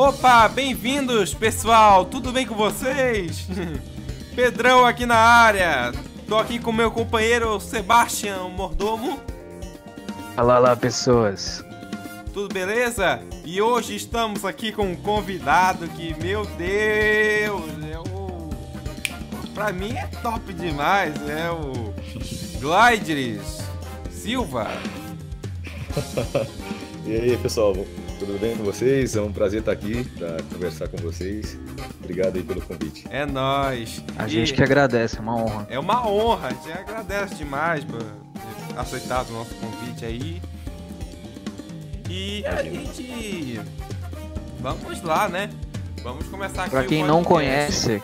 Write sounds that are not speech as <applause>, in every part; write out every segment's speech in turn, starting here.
Opa, bem-vindos, pessoal! Tudo bem com vocês? <laughs> Pedrão aqui na área. Tô aqui com meu companheiro Sebastião Mordomo. Olá olá, pessoas. Tudo beleza? E hoje estamos aqui com um convidado que, meu Deus, é o... pra mim é top demais, é o Gliders Silva. <laughs> e aí, pessoal, tudo bem com vocês? É um prazer estar aqui para conversar com vocês. Obrigado aí pelo convite. É nós. A e... gente que agradece, é uma honra. É uma honra, a gente agradece demais por ter aceitado o nosso convite aí. E a gente. Vamos lá, né? Vamos começar aqui. Para quem não conhece,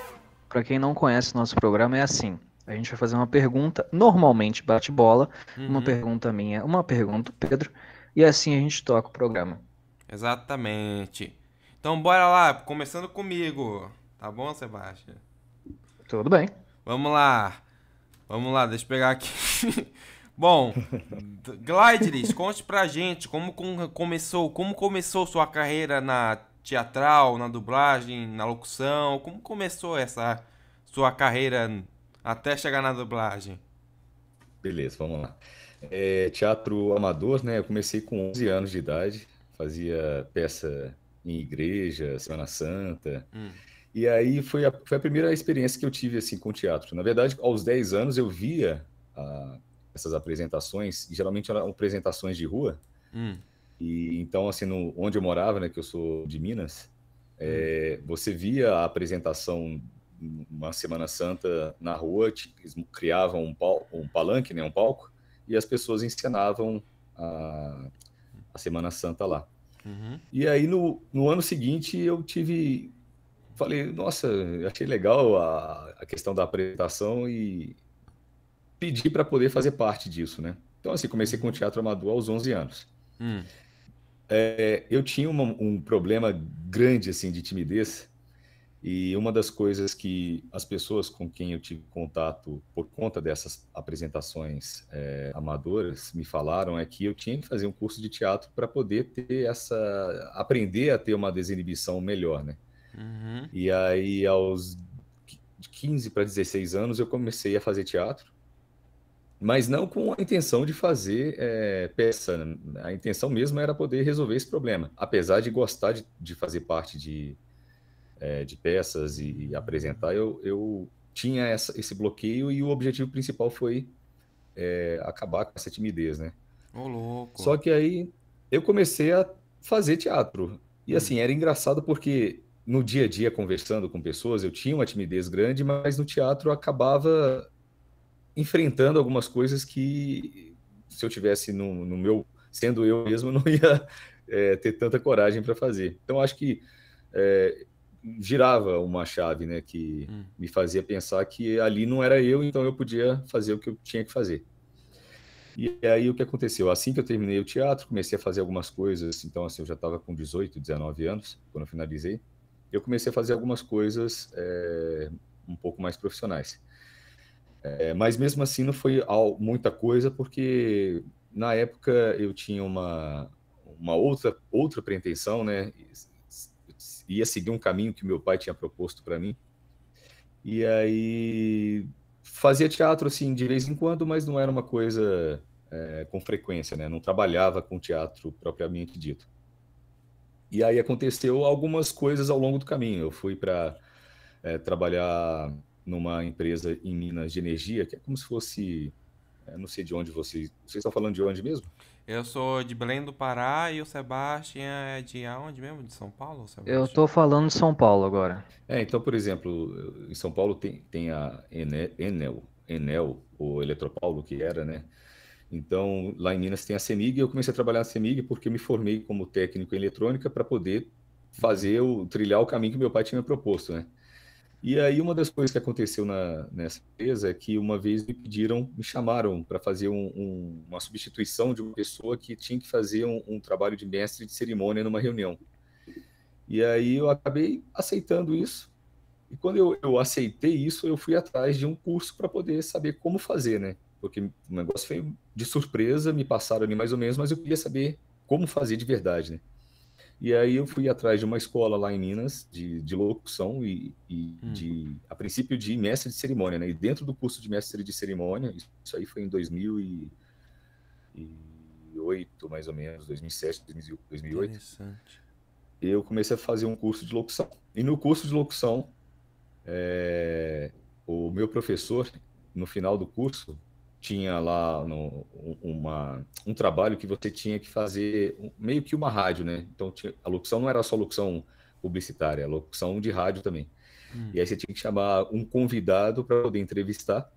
para quem não conhece nosso programa é assim. A gente vai fazer uma pergunta, normalmente bate bola, uhum. uma pergunta minha, uma pergunta do Pedro, e assim a gente toca o programa. Exatamente. Então bora lá, começando comigo. Tá bom, Sebastião? Tudo bem. Vamos lá. Vamos lá, deixa eu pegar aqui. <laughs> Bom, Glideris, conte pra gente como começou, como começou sua carreira na teatral, na dublagem, na locução, como começou essa sua carreira até chegar na dublagem? Beleza, vamos lá. É, teatro amador, né? Eu comecei com 11 anos de idade fazia peça em igreja, Semana Santa. Hum. E aí foi a, foi a primeira experiência que eu tive assim com teatro. Na verdade, aos 10 anos eu via a, ah, essas apresentações, e geralmente eram apresentações de rua. Hum. E então assim, no, onde eu morava, né, que eu sou de Minas, é, hum. você via a apresentação uma Semana Santa na rua, eles criavam um, pal um palanque, né, um palco, e as pessoas encenavam a, a Semana Santa lá. Uhum. E aí no, no ano seguinte eu tive. Falei, nossa, achei legal a, a questão da apresentação e pedi para poder fazer parte disso, né? Então, assim, comecei com o teatro amador aos 11 anos. Uhum. É, eu tinha uma, um problema grande, assim, de timidez e uma das coisas que as pessoas com quem eu tive contato por conta dessas apresentações é, amadoras me falaram é que eu tinha que fazer um curso de teatro para poder ter essa. aprender a ter uma desinibição melhor, né? Uhum. E aí, aos 15 para 16 anos, eu comecei a fazer teatro, mas não com a intenção de fazer é, peça. Né? A intenção mesmo era poder resolver esse problema. Apesar de gostar de, de fazer parte de é, de peças e, e apresentar, eu, eu tinha essa, esse bloqueio e o objetivo principal foi é, acabar com essa timidez, né? Ô, louco. Só que aí eu comecei a fazer teatro. E hum. assim, era engraçado porque no dia a dia, conversando com pessoas, eu tinha uma timidez grande, mas no teatro eu acabava enfrentando algumas coisas que se eu tivesse no, no meu sendo eu mesmo <laughs> não ia é, ter tanta coragem para fazer então acho que é, girava uma chave, né, que hum. me fazia pensar que ali não era eu, então eu podia fazer o que eu tinha que fazer. E aí o que aconteceu? Assim que eu terminei o teatro, comecei a fazer algumas coisas, então assim, eu já estava com 18, 19 anos quando eu finalizei. Eu comecei a fazer algumas coisas é, um pouco mais profissionais. É, mas mesmo assim não foi muita coisa, porque na época eu tinha uma, uma outra, outra pretensão, né? ia seguir um caminho que meu pai tinha proposto para mim. E aí fazia teatro assim de vez em quando, mas não era uma coisa é, com frequência, né? Não trabalhava com teatro propriamente dito. E aí aconteceu algumas coisas ao longo do caminho. Eu fui para é, trabalhar numa empresa em Minas de energia, que é como se fosse eu é, não sei de onde vocês. Vocês estão falando de onde mesmo? Eu sou de Belém do Pará e o Sebastião é de aonde mesmo? De São Paulo? Sebastião? Eu estou falando de São Paulo agora. É, então, por exemplo, em São Paulo tem, tem a Enel, Enel, ou Eletropaulo, que era, né? Então, lá em Minas tem a CEMIG e eu comecei a trabalhar na CEMIG porque me formei como técnico em eletrônica para poder fazer o trilhar o caminho que meu pai tinha proposto, né? E aí uma das coisas que aconteceu na, nessa empresa é que uma vez me pediram, me chamaram para fazer um, um, uma substituição de uma pessoa que tinha que fazer um, um, trabalho de mestre de cerimônia numa reunião. E aí eu acabei aceitando isso. E quando eu, eu aceitei isso, eu fui atrás de um curso para poder saber como fazer, né? Porque o negócio foi de surpresa, me passaram ali mais ou menos, mas eu queria saber como fazer de verdade, né? E aí eu fui atrás de uma escola lá em Minas de, de locução e, e hum. de, a princípio, de mestre de cerimônia, né? E dentro do curso de mestre de cerimônia, isso aí foi em 2008, mais ou menos, 2007, 2008. Interessante. Eu comecei a fazer um curso de locução. E no curso de locução, é, o meu professor, no final do curso, tinha lá no, uma, um trabalho que você tinha que fazer meio que uma rádio, né? Então tinha, a locução não era só locução publicitária, a locução de rádio também. Hum. E aí você tinha que chamar um convidado para poder entrevistar.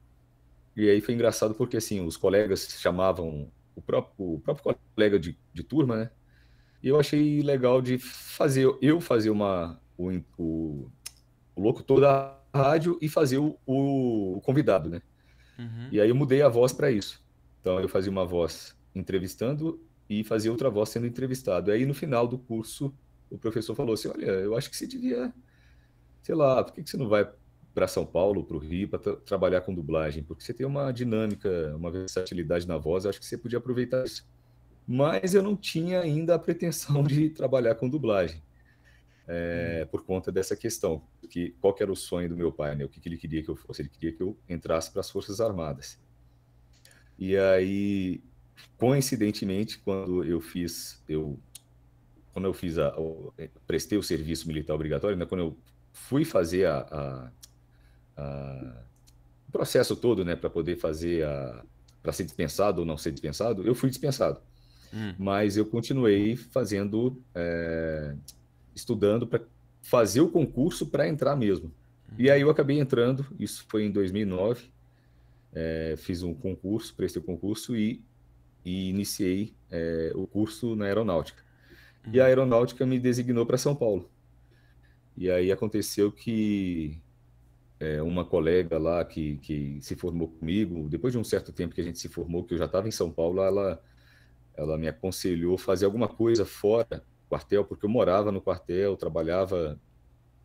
E aí foi engraçado porque assim os colegas chamavam o próprio, o próprio colega de, de turma, né? E eu achei legal de fazer eu fazer uma o, o, o locutor da rádio e fazer o, o convidado, né? Uhum. E aí eu mudei a voz para isso. Então eu fazia uma voz entrevistando e fazia outra voz sendo entrevistado. Aí no final do curso, o professor falou assim: Olha, eu acho que você devia, sei lá, por que, que você não vai para São Paulo, para o Rio, para trabalhar com dublagem? Porque você tem uma dinâmica, uma versatilidade na voz, eu acho que você podia aproveitar isso. Mas eu não tinha ainda a pretensão <laughs> de trabalhar com dublagem é, por conta dessa questão, que qual que era o sonho do meu pai, né? O que, que ele queria que eu fosse? Ele queria que eu entrasse para as Forças Armadas. E aí, coincidentemente, quando eu fiz, eu quando eu fiz a, é, prestei o serviço militar obrigatório, né? Quando eu fui fazer a, a, a o processo todo, né, para poder fazer a para ser dispensado ou não ser dispensado, eu fui dispensado. Hum. Mas eu continuei fazendo é, estudando para fazer o concurso para entrar mesmo. E uhum. aí eu acabei entrando, isso foi em 2009. É, fiz um concurso, prestei o concurso e, e iniciei é, o curso na aeronáutica. E a uhum. aeronáutica me designou para São Paulo. E aí aconteceu que é, uma colega lá que, que se formou comigo, depois de um certo tempo que a gente se formou, que eu já estava em São Paulo, ela, ela me aconselhou fazer alguma coisa fora quartel, porque eu morava no quartel, trabalhava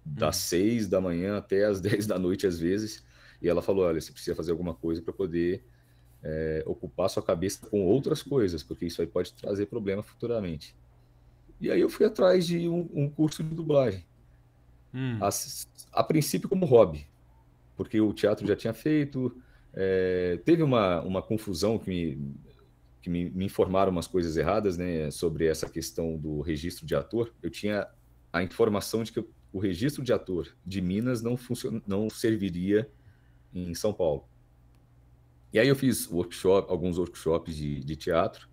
das uhum. seis da manhã até as <laughs> dez da noite às vezes. E ela falou: olha, você precisa fazer alguma coisa para poder é, ocupar sua cabeça com outras coisas, porque isso aí pode trazer problema futuramente. E aí eu fui atrás de um, um curso de dublagem. Hum. A, a, princípio como hobby, porque o teatro já tinha feito. É, teve uma, uma confusão que me, que me, me, informaram umas coisas erradas, né, sobre essa questão do registro de ator. Eu tinha a informação de que o registro de ator de Minas não funciona, não serviria em São Paulo. E aí eu fiz workshop, alguns workshops de, de teatro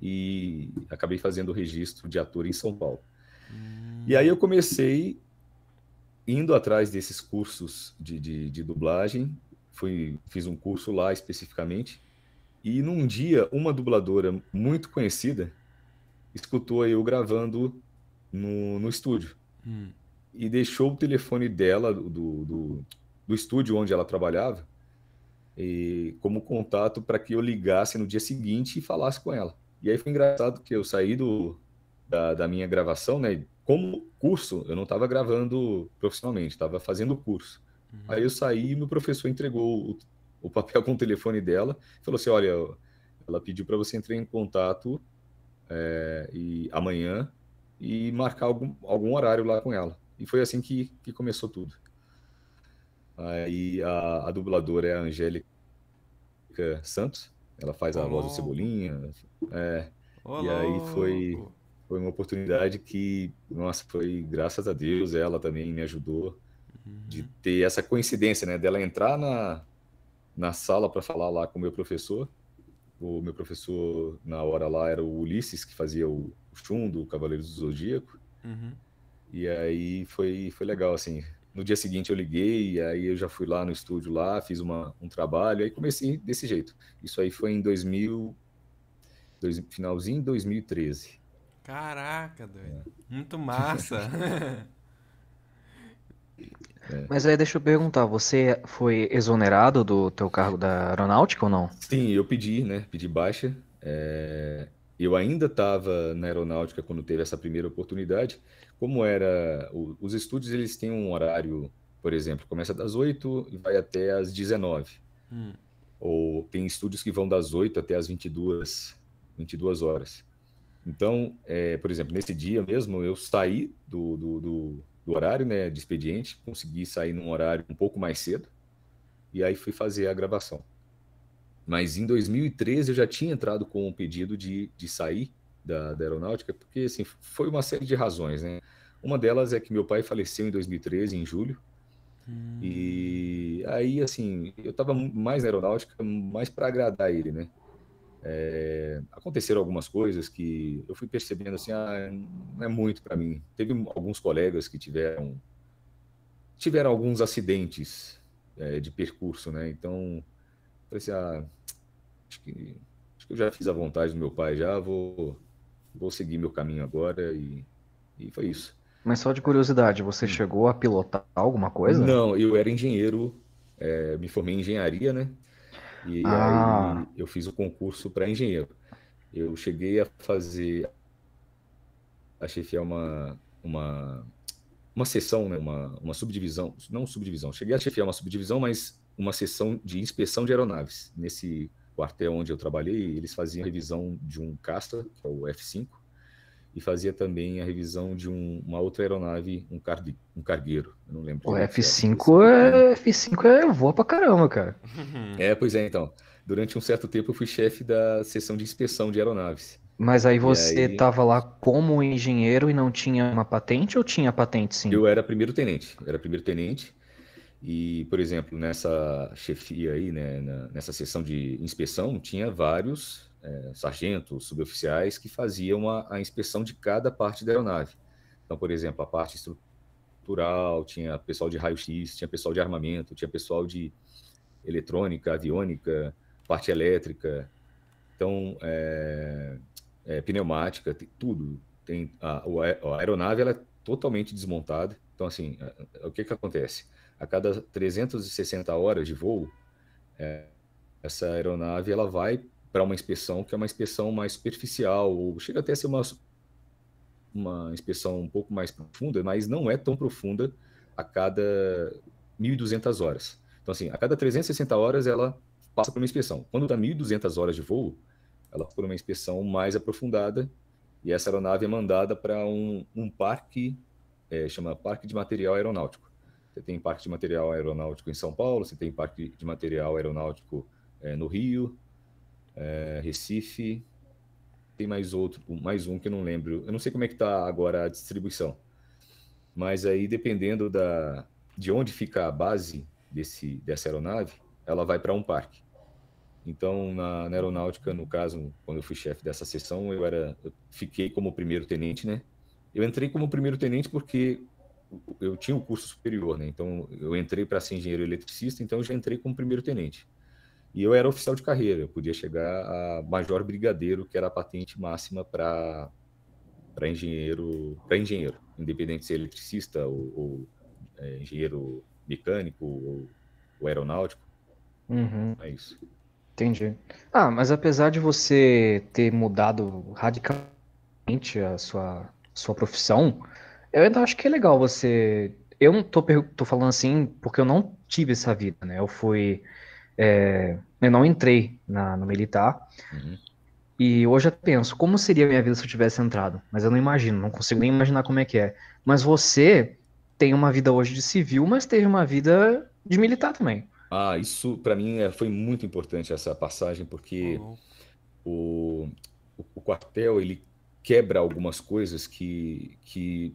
e acabei fazendo o registro de ator em São Paulo. Hum. E aí eu comecei indo atrás desses cursos de, de, de dublagem. Fui, fiz um curso lá especificamente e num dia, uma dubladora muito conhecida escutou eu gravando no, no estúdio. Hum. E deixou o telefone dela, do, do, do estúdio onde ela trabalhava, e, como contato para que eu ligasse no dia seguinte e falasse com ela. E aí foi engraçado que eu saí do, da, da minha gravação, né? Como curso, eu não estava gravando profissionalmente, estava fazendo curso. Uhum. Aí eu saí e meu professor entregou o o papel com o telefone dela, falou assim: olha, ela pediu para você entrar em contato é, e amanhã e marcar algum, algum horário lá com ela. E foi assim que, que começou tudo. Aí a, a dubladora é a Angélica Santos, ela faz a voz do Cebolinha. É, oh, e aí foi, foi uma oportunidade que, nossa, foi graças a Deus, ela também me ajudou uhum. de ter essa coincidência, né? Dela entrar na, na sala para falar lá com o meu professor. O meu professor, na hora lá, era o Ulisses, que fazia o chum do Cavaleiros do Zodíaco. Uhum. E aí foi, foi legal, assim. No dia seguinte eu liguei, e aí eu já fui lá no estúdio lá, fiz uma, um trabalho, aí comecei desse jeito. Isso aí foi em 2000, dois, finalzinho de 2013. Caraca, doido. É. Muito massa. <laughs> <laughs> É. Mas aí deixa eu perguntar, você foi exonerado do teu cargo da aeronáutica ou não? Sim, eu pedi, né? Pedi baixa. É... Eu ainda estava na aeronáutica quando teve essa primeira oportunidade. Como era... Os estúdios, eles têm um horário, por exemplo, começa das 8 e vai até as 19. Hum. Ou tem estúdios que vão das 8 até as 22, 22 horas. Então, é, por exemplo, nesse dia mesmo, eu saí do, do, do do horário né, de expediente, consegui sair num horário um pouco mais cedo, e aí fui fazer a gravação. Mas em 2013 eu já tinha entrado com um pedido de, de sair da, da aeronáutica, porque assim, foi uma série de razões. Né? Uma delas é que meu pai faleceu em 2013, em julho, hum. e aí assim, eu estava mais na aeronáutica, mais para agradar ele, né? É, aconteceram algumas coisas que eu fui percebendo assim, ah, não é muito para mim. Teve alguns colegas que tiveram tiveram alguns acidentes é, de percurso, né? Então, falei assim, ah, acho que, acho que eu já fiz a vontade do meu pai, já vou vou seguir meu caminho agora e, e foi isso. Mas só de curiosidade, você hum. chegou a pilotar alguma coisa? Não, eu era engenheiro, é, me formei em engenharia, né? E, ah. aí eu fiz o concurso para engenheiro. Eu cheguei a fazer a chefiar uma, uma, uma sessão, né? uma, uma subdivisão, não subdivisão, cheguei a chefiar uma subdivisão, mas uma sessão de inspeção de aeronaves. Nesse quartel onde eu trabalhei, eles faziam revisão de um caça, que é o F5, e fazia também a revisão de um, uma outra aeronave, um, car, um cargueiro. Eu não lembro. O F5 é, F5 é voa pra caramba, cara. Uhum. É, pois é, então. Durante um certo tempo eu fui chefe da seção de inspeção de aeronaves. Mas aí você estava aí... lá como engenheiro e não tinha uma patente ou tinha patente sim? Eu era primeiro tenente, era primeiro tenente. E, por exemplo, nessa chefia aí, né, nessa seção de inspeção, tinha vários é, eh, sargentos, suboficiais, que faziam a, a, inspeção de cada parte da aeronave. Então, por exemplo, a parte estrutural, tinha pessoal de raio-x, tinha pessoal de armamento, tinha pessoal de eletrônica, aviônica, parte elétrica, então, é, é, pneumática, tudo. Tem, a, a, aeronave ela é totalmente desmontada. Então, assim, o que, que acontece? A cada 360 horas de voo, é, essa aeronave ela vai para uma inspeção que é uma inspeção mais superficial, ou chega até a ser uma, uma inspeção um pouco mais profunda, mas não é tão profunda a cada 1.200 horas. Então, assim, a cada 360 horas ela passa por uma inspeção. Quando dá tá 1.200 horas de voo, ela por uma inspeção mais aprofundada e essa aeronave é mandada para um, um parque, é, chama Parque de Material Aeronáutico. Você tem parque de material aeronáutico em São Paulo, você tem parque de material aeronáutico é, no Rio, é, Recife, tem mais outro, mais um que eu não lembro. Eu não sei como é que está agora a distribuição, mas aí dependendo da, de onde fica a base desse, dessa aeronave, ela vai para um parque. Então, na, na, aeronáutica, no caso, quando eu fui chefe dessa sessão, eu era, eu fiquei como primeiro tenente, né? Eu entrei como primeiro tenente porque eu tinha o um curso superior, né? Então, eu entrei para ser engenheiro eletricista, então eu já entrei como primeiro tenente. E eu era oficial de carreira, eu podia chegar a major brigadeiro, que era a patente máxima para para engenheiro, para engenheiro, independente se é eletricista ou, ou é, engenheiro mecânico ou, ou aeronáutico. Uhum. É isso. Entendi. Ah, mas apesar de você ter mudado radicalmente a sua, sua profissão, eu ainda acho que é legal você. Eu não tô, tô falando assim porque eu não tive essa vida, né? Eu Fui é, eu não entrei na, no militar. Uhum. E hoje eu penso, como seria a minha vida se eu tivesse entrado? Mas eu não imagino, não consigo nem imaginar como é que é. Mas você tem uma vida hoje de civil, mas teve uma vida de militar também. Ah, isso para mim é, foi muito importante essa passagem, porque uhum. o, o, o quartel ele quebra algumas coisas que, que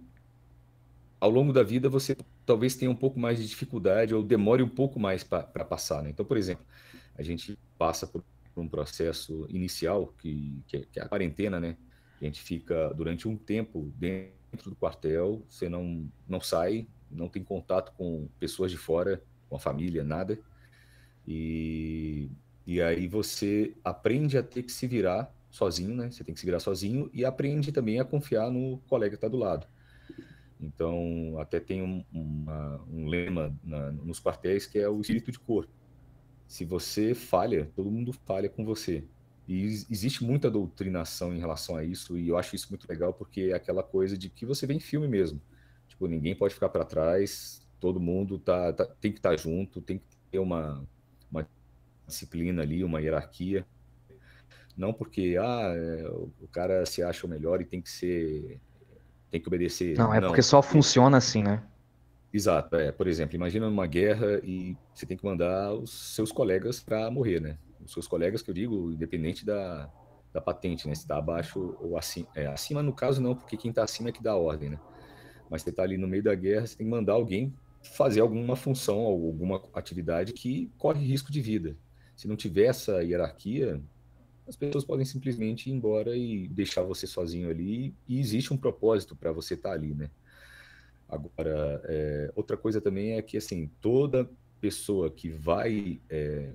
ao longo da vida você talvez tenha um pouco mais de dificuldade ou demore um pouco mais para passar. Né? Então, por exemplo, a gente passa por um processo inicial, que, que, é, que é a quarentena, né? A gente fica durante um tempo dentro do quartel, você não, não sai, não tem contato com pessoas de fora, com a família, nada. E, e aí você aprende a ter que se virar sozinho, né? Você tem que se virar sozinho e aprende também a confiar no colega que está do lado. Então, até tem um, uma, um lema na, nos quartéis que é o espírito de cor Se você falha, todo mundo falha com você. E existe muita doutrinação em relação a isso, e eu acho isso muito legal porque é aquela coisa de que você vê em filme mesmo. Tipo, ninguém pode ficar para trás, todo mundo tá, tá tem que estar tá junto, tem que ter uma, uma disciplina ali, uma hierarquia. Não porque ah, é, o cara se acha o melhor e tem que ser tem que obedecer. Não, é não. porque só funciona assim, né? Exato, é. Por exemplo, imagina uma guerra e você tem que mandar os seus colegas para morrer, né? Os seus colegas, que eu digo, independente da, da patente, né? Se está abaixo ou acima. É, acima, no caso, não, porque quem está acima é que dá a ordem, né? Mas você está ali no meio da guerra, você tem que mandar alguém fazer alguma função, alguma atividade que corre risco de vida. Se não tiver essa hierarquia, as pessoas podem simplesmente ir embora e deixar você sozinho ali, e existe um propósito para você estar tá ali, né? Agora, é, outra coisa também é que, assim, toda pessoa que vai é,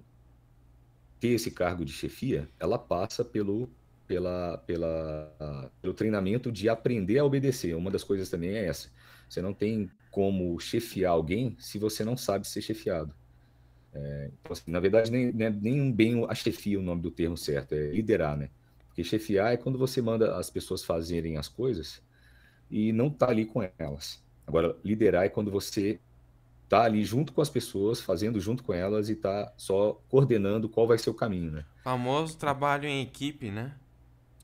ter esse cargo de chefia, ela passa pelo, pela, pela, pelo treinamento de aprender a obedecer. Uma das coisas também é essa. Você não tem como chefiar alguém se você não sabe ser chefiado. É, então, assim, na verdade, nem, nem, né, nem bem a chefia o nome do termo certo, é liderar, né? Porque chefiar é quando você manda as pessoas fazerem as coisas e não tá ali com elas. Agora, liderar é quando você tá ali junto com as pessoas, fazendo junto com elas e tá só coordenando qual vai ser o caminho, né? Famoso trabalho em equipe, né?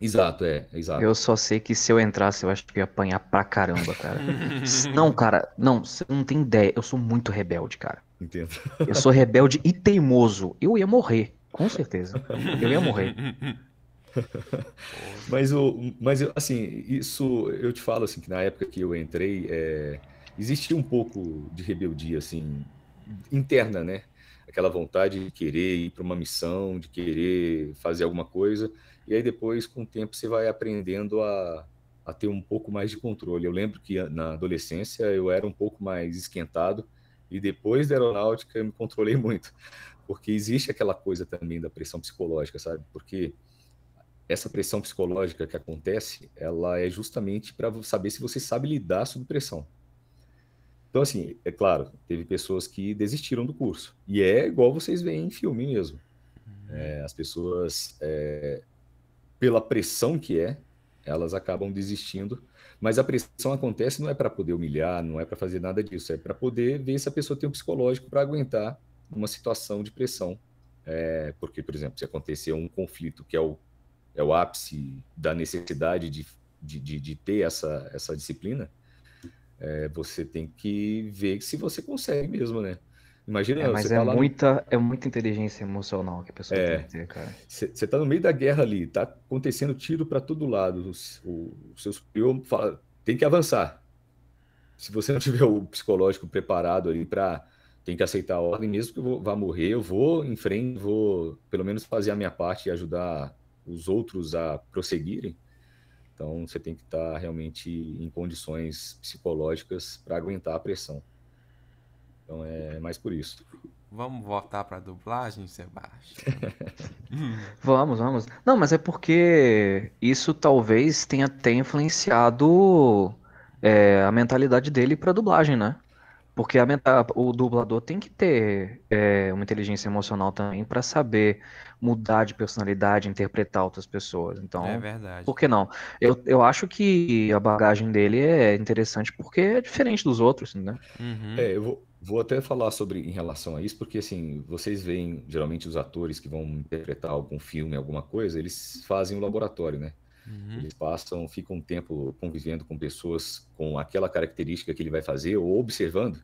Exato, é, exato. Eu só sei que se eu entrasse, eu acho que ia apanhar pra caramba, cara. <laughs> não, cara, não, você não tem ideia. Eu sou muito rebelde, cara. Entendo. Eu sou rebelde e teimoso. Eu ia morrer, com certeza. Eu ia morrer. <laughs> mas, o, mas assim, isso eu te falo assim, que na época que eu entrei, é, existia um pouco de rebeldia, assim, interna, né? Aquela vontade de querer ir para uma missão, de querer fazer alguma coisa e aí depois, com o tempo, você vai aprendendo a, a ter um pouco mais de controle. Eu lembro que na adolescência eu era um pouco mais esquentado e depois da aeronáutica eu me controlei <laughs> muito, porque existe aquela coisa também da pressão psicológica, sabe? Porque essa pressão psicológica que acontece, ela é justamente para saber se você sabe lidar sob pressão. Então, assim, é claro, teve pessoas que desistiram do curso. E é igual vocês veem em filme mesmo. Uhum. É, as pessoas é, pela pressão que é, elas acabam desistindo. Mas a pressão acontece não é para poder humilhar, não é para fazer nada disso, é para poder ver se a pessoa tem um psicológico para aguentar uma situação de pressão. É, porque, por exemplo, se acontecer um conflito que é o, é o ápice da necessidade de, de, de, de ter essa, essa disciplina, é, você tem que ver se você consegue mesmo, né? Imagina, é, mas é, tá muita, é muita inteligência emocional que a pessoa é, tem que ter, cara. Você tá no meio da guerra ali, tá acontecendo tiro para todo lado. O, o, seu superior fala, tem que avançar. Se você não tiver o psicológico preparado ali para tem que aceitar a ordem, mesmo que eu vá morrer, eu vou em frente, vou pelo menos fazer a minha parte e ajudar os outros a prosseguirem. Então você tem que estar tá realmente em condições psicológicas para aguentar a pressão. Então é mais por isso. Vamos voltar para dublagem, Sebastião? <laughs> vamos, vamos. Não, mas é porque isso talvez tenha até influenciado é, a mentalidade dele para dublagem, né? Porque a, o dublador tem que ter é, uma inteligência emocional também para saber mudar de personalidade, interpretar outras pessoas. Então, é verdade. Por que não? Eu, eu acho que a bagagem dele é interessante porque é diferente dos outros, né? Uhum. É, eu vou, vou até falar sobre em relação a isso, porque assim, vocês veem geralmente os atores que vão interpretar algum filme, alguma coisa, eles fazem o um laboratório, né? Uhum. Eles passam, ficam um tempo convivendo com pessoas com aquela característica que ele vai fazer ou observando.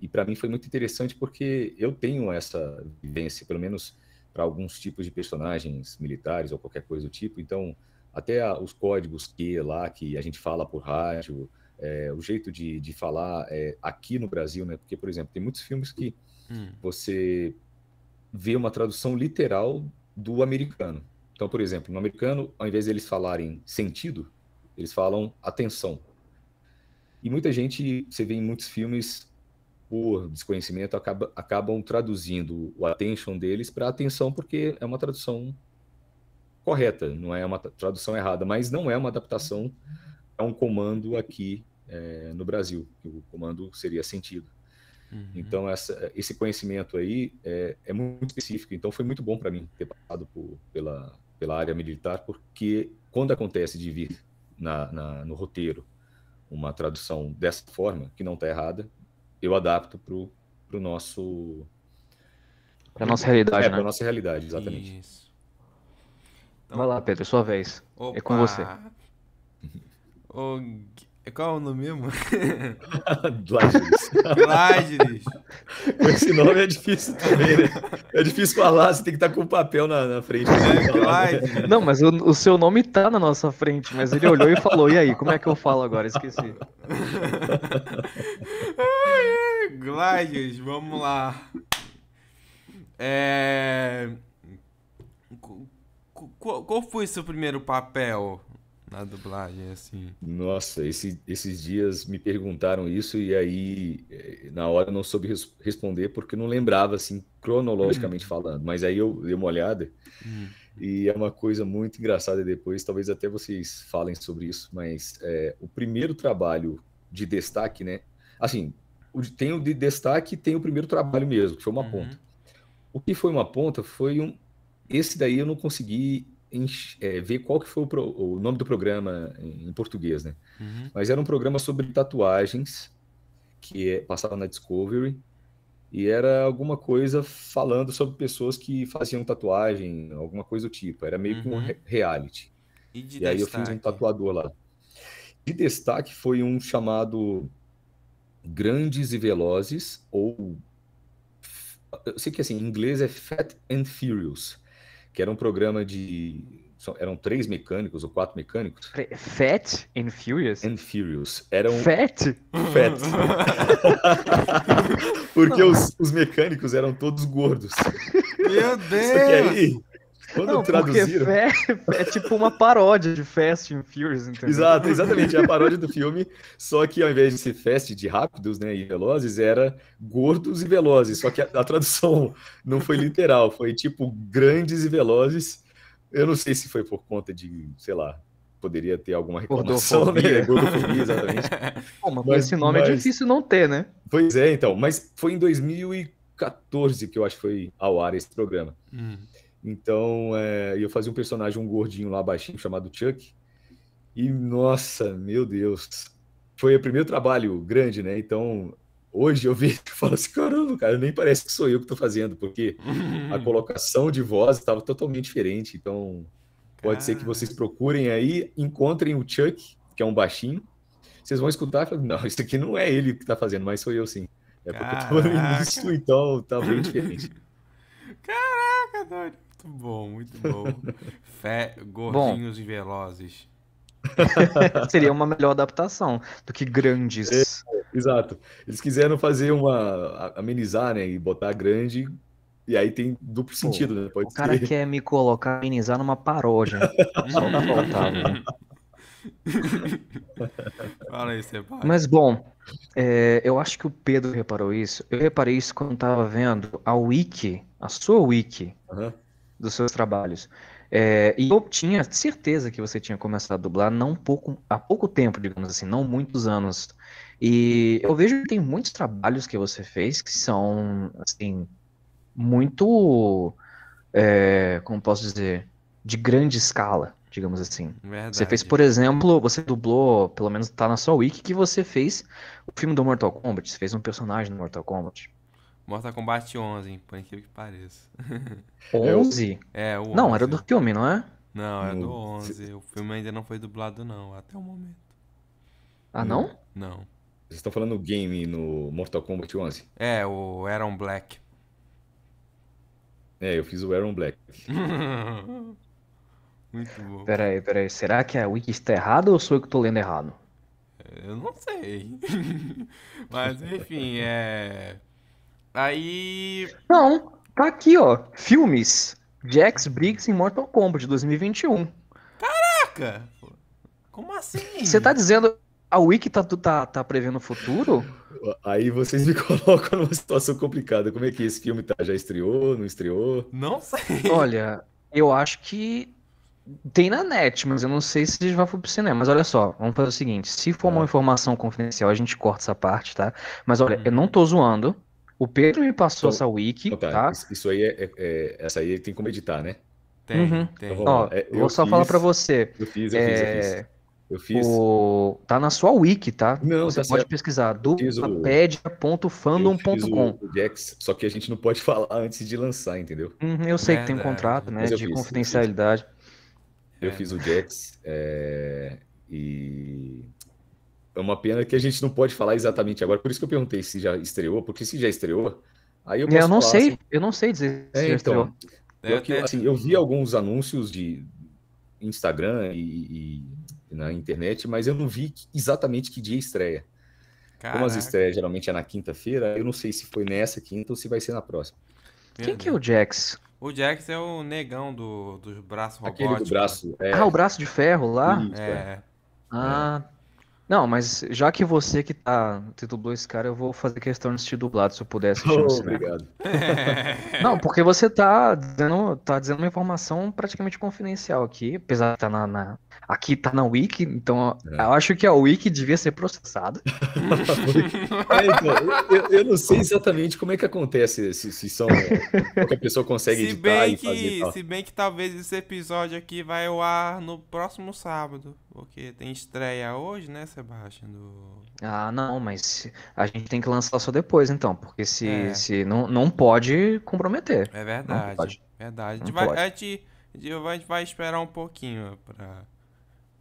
E para mim foi muito interessante porque eu tenho essa vivência, pelo menos para alguns tipos de personagens militares ou qualquer coisa do tipo. Então, até a, os códigos que lá que a gente fala por rádio, é, o jeito de, de falar é, aqui no Brasil, né? Porque, por exemplo, tem muitos filmes que hum. você vê uma tradução literal do americano. Então, por exemplo, no americano, ao invés deles falarem sentido, eles falam atenção. E muita gente, você vê em muitos filmes, por desconhecimento, acaba, acabam traduzindo o attention deles para atenção, porque é uma tradução correta, não é uma tradução errada, mas não é uma adaptação a um comando aqui é, no Brasil. O comando seria sentido. Uhum. Então, essa, esse conhecimento aí é, é, muito específico. Então, foi muito bom para mim ter passado por, pela, pela área militar, porque quando acontece de vir na, na, no roteiro uma tradução dessa forma, que não está errada, eu adapto para o nosso. Para a nossa realidade, é, né? Para nossa realidade, exatamente. Isso. Então... Vai lá, Pedro, sua vez. Opa. É com você. O... <laughs> É qual é o nome mesmo? Gladys. <laughs> Gladys. Esse nome é difícil também, né? É difícil falar, você tem que estar tá com o papel na, na frente. É, Não, mas o, o, seu nome tá na nossa frente, mas ele olhou e falou, e aí, como é que eu falo agora? Esqueci. Gladys, vamos lá. É... Qual foi o seu primeiro papel? na dublagem, é assim? Nossa, esse, esses dias me perguntaram isso e aí eh, na hora eu não soube res responder porque não lembrava, assim, cronologicamente uhum. falando. Mas aí eu dei uma olhada uhum. e é uma coisa muito engraçada depois, talvez até vocês falem sobre isso, mas é, o primeiro trabalho de destaque, né? Assim, tem o de destaque e tem o primeiro trabalho mesmo, que foi uma uhum. ponta. O que foi uma ponta foi um. Esse daí eu não consegui é, ver qual que foi o, pro, o, nome do programa em, português, né? Uhum. Mas era um programa sobre tatuagens que é, passava na Discovery e era alguma coisa falando sobre pessoas que faziam tatuagem, alguma coisa do tipo. Era meio que um uhum. re reality. E, de e aí eu fiz um tatuador lá. De destaque foi um chamado Grandes e Velozes ou eu sei que assim, em inglês é Fat and Furious que era um programa de. Eram três mecânicos ou quatro mecânicos. Fat and Furious? And Furious. Eram... Fat? Fat. <laughs> Porque os, os, mecânicos eram todos gordos. Meu Deus! Só que aí quando não, traduziram. Fé, <laughs> é tipo uma paródia de Fast and Furious, entendeu? Exato, exatamente. É a paródia do filme, só que ao invés de ser Fast de rápidos né, e velozes, era gordos e velozes. Só que a, a tradução <laughs> não foi literal, foi tipo grandes e velozes. Eu não sei se foi por conta de, sei lá, poderia ter alguma reclamação, né? Gordofobia, <laughs> exatamente. Pô, mas, mas esse nome é mas... é difícil não ter, né? Pois é, então. Mas foi em 2014 que eu acho que foi ao ar esse programa. Hum. Então, é, eu fazia um personagem, um gordinho lá baixinho, chamado Chuck. E, nossa, meu Deus. Foi o primeiro trabalho grande, né? Então, hoje eu <laughs> vi e falo assim, caramba, cara, nem parece que sou eu que estou fazendo, porque a <laughs> colocação de voz estava totalmente diferente. Então, pode cara. ser que vocês procurem aí, encontrem o Chuck, que é um baixinho. Vocês vão escutar e falar, não, isso aqui não é ele que está fazendo, mas sou eu sim. É porque Caraca. eu estou no início, então está bem diferente. <laughs> Caraca, doido. Muito bom, muito bom. <laughs> Fé, gordinhos bom, e velozes. <laughs> seria uma melhor adaptação do que grandes. É, exato. Eles quiseram fazer uma. amenizar, né? E botar grande. E aí tem duplo Pô, sentido, né? Pode o cara quer me colocar, amenizar numa paródia. <laughs> Só pra faltar, né? Fala aí, Mas bom, é, eu acho que o Pedro reparou isso. Eu reparei isso quando estava vendo a wiki, a sua wiki, uhum dos seus trabalhos. É, e eu tinha certeza que você tinha começado a dublar não pouco, há pouco tempo, digamos assim, não muitos anos. E eu vejo que tem muitos trabalhos que você fez que são, assim, muito, é, como posso dizer, de grande escala, digamos assim. Verdade. Você fez, por exemplo, você dublou, pelo menos tá na sua wiki, que você fez o filme do Mortal Kombat, você fez um personagem do Mortal Kombat. Mortal Kombat 11, por incrível que pareça. 11? É, o 11. Não, era do filme, não é? Não, era do 11. O filme ainda não foi dublado, não, até o momento. Ah, não? Não. Vocês estão falando game no Mortal Kombat 11? É, o Aaron Black. É, eu fiz o Aaron Black. <laughs> Muito bom. Peraí, peraí. Será que a wiki está errada ou sou eu que estou lendo errado? É, eu não sei. <laughs> Mas, enfim, é. Aí. Não, tá aqui, ó. Filmes. Jax Briggs em Mortal Kombat 2021. Caraca! Como assim? Você tá dizendo a Wiki tá, tá, tá prevendo o futuro? Aí vocês me <laughs> colocam numa situação complicada. Como é que esse filme tá? Já estreou? Não estreou? Não sei. Olha, eu acho que tem na net, mas eu não sei se já for pro cinema. Mas olha só, vamos fazer o seguinte: se for uma tá. informação confidencial, a gente corta essa parte, tá? Mas olha, eu não tô zoando. O Pedro me passou então, essa wiki, então, tá? tá? Isso aí é, é, é essa aí tem como editar, né? Tem, uhum. tem. Então, Ó, é, vou só fiz, falar para você. Eu fiz, eu fiz, eu fiz. É, eu fiz. O... Tá na sua wiki, tá? Não, você tá pode certo. pesquisar. Dupapedia.fandom.com. O... Jax, só que a gente não pode <laughs> falar antes de lançar, entendeu? Uhum, eu sei é, que tem um contrato, é, né? De fiz, confidencialidade. Eu fiz, eu fiz o Jax é... e é uma pena que a gente não pode falar exatamente agora. Por isso que eu perguntei se já estreou, porque se já estreou, aí eu é, posso Eu não falar, sei, assim, eu não sei dizer se é, já então, estreou. É, que, assim, eu vi alguns anúncios de Instagram e, e, na internet, mas eu não vi exatamente que dia estreia. Caraca. Como as estreias geralmente é na quinta-feira, eu não sei se foi nessa quinta ou se vai ser na próxima. Quem que é o Jax? O Jax é o negão do, do braço robótico. Aquele do né? braço. É... Ah, o braço de ferro lá? Isso, é. é. Ah, não, mas já que você que tá, te dublou esse cara, eu vou fazer questão de assistir dublado, se eu puder assistir oh, Obrigado. <laughs> Não, porque você tá dizendo, tá dizendo uma informação praticamente confidencial aqui, apesar de tá na, na aqui tá na Wiki, então é. eu acho que a Wiki devia ser processada. <laughs> é, então, eu, eu, não sei exatamente como é que acontece, se, se são, a pessoa consegue se editar bem e que, e fazer tal. Se bem que talvez esse episódio aqui vai ao ar no próximo sábado. Porque tem estreia hoje, né, Sebastião? Do... Ah, não, mas a gente tem que lançar só depois, então, porque se, é. se não, não pode comprometer. É verdade. pode. Verdade. a, gente vai, a, gente, a gente vai esperar um pouquinho pra,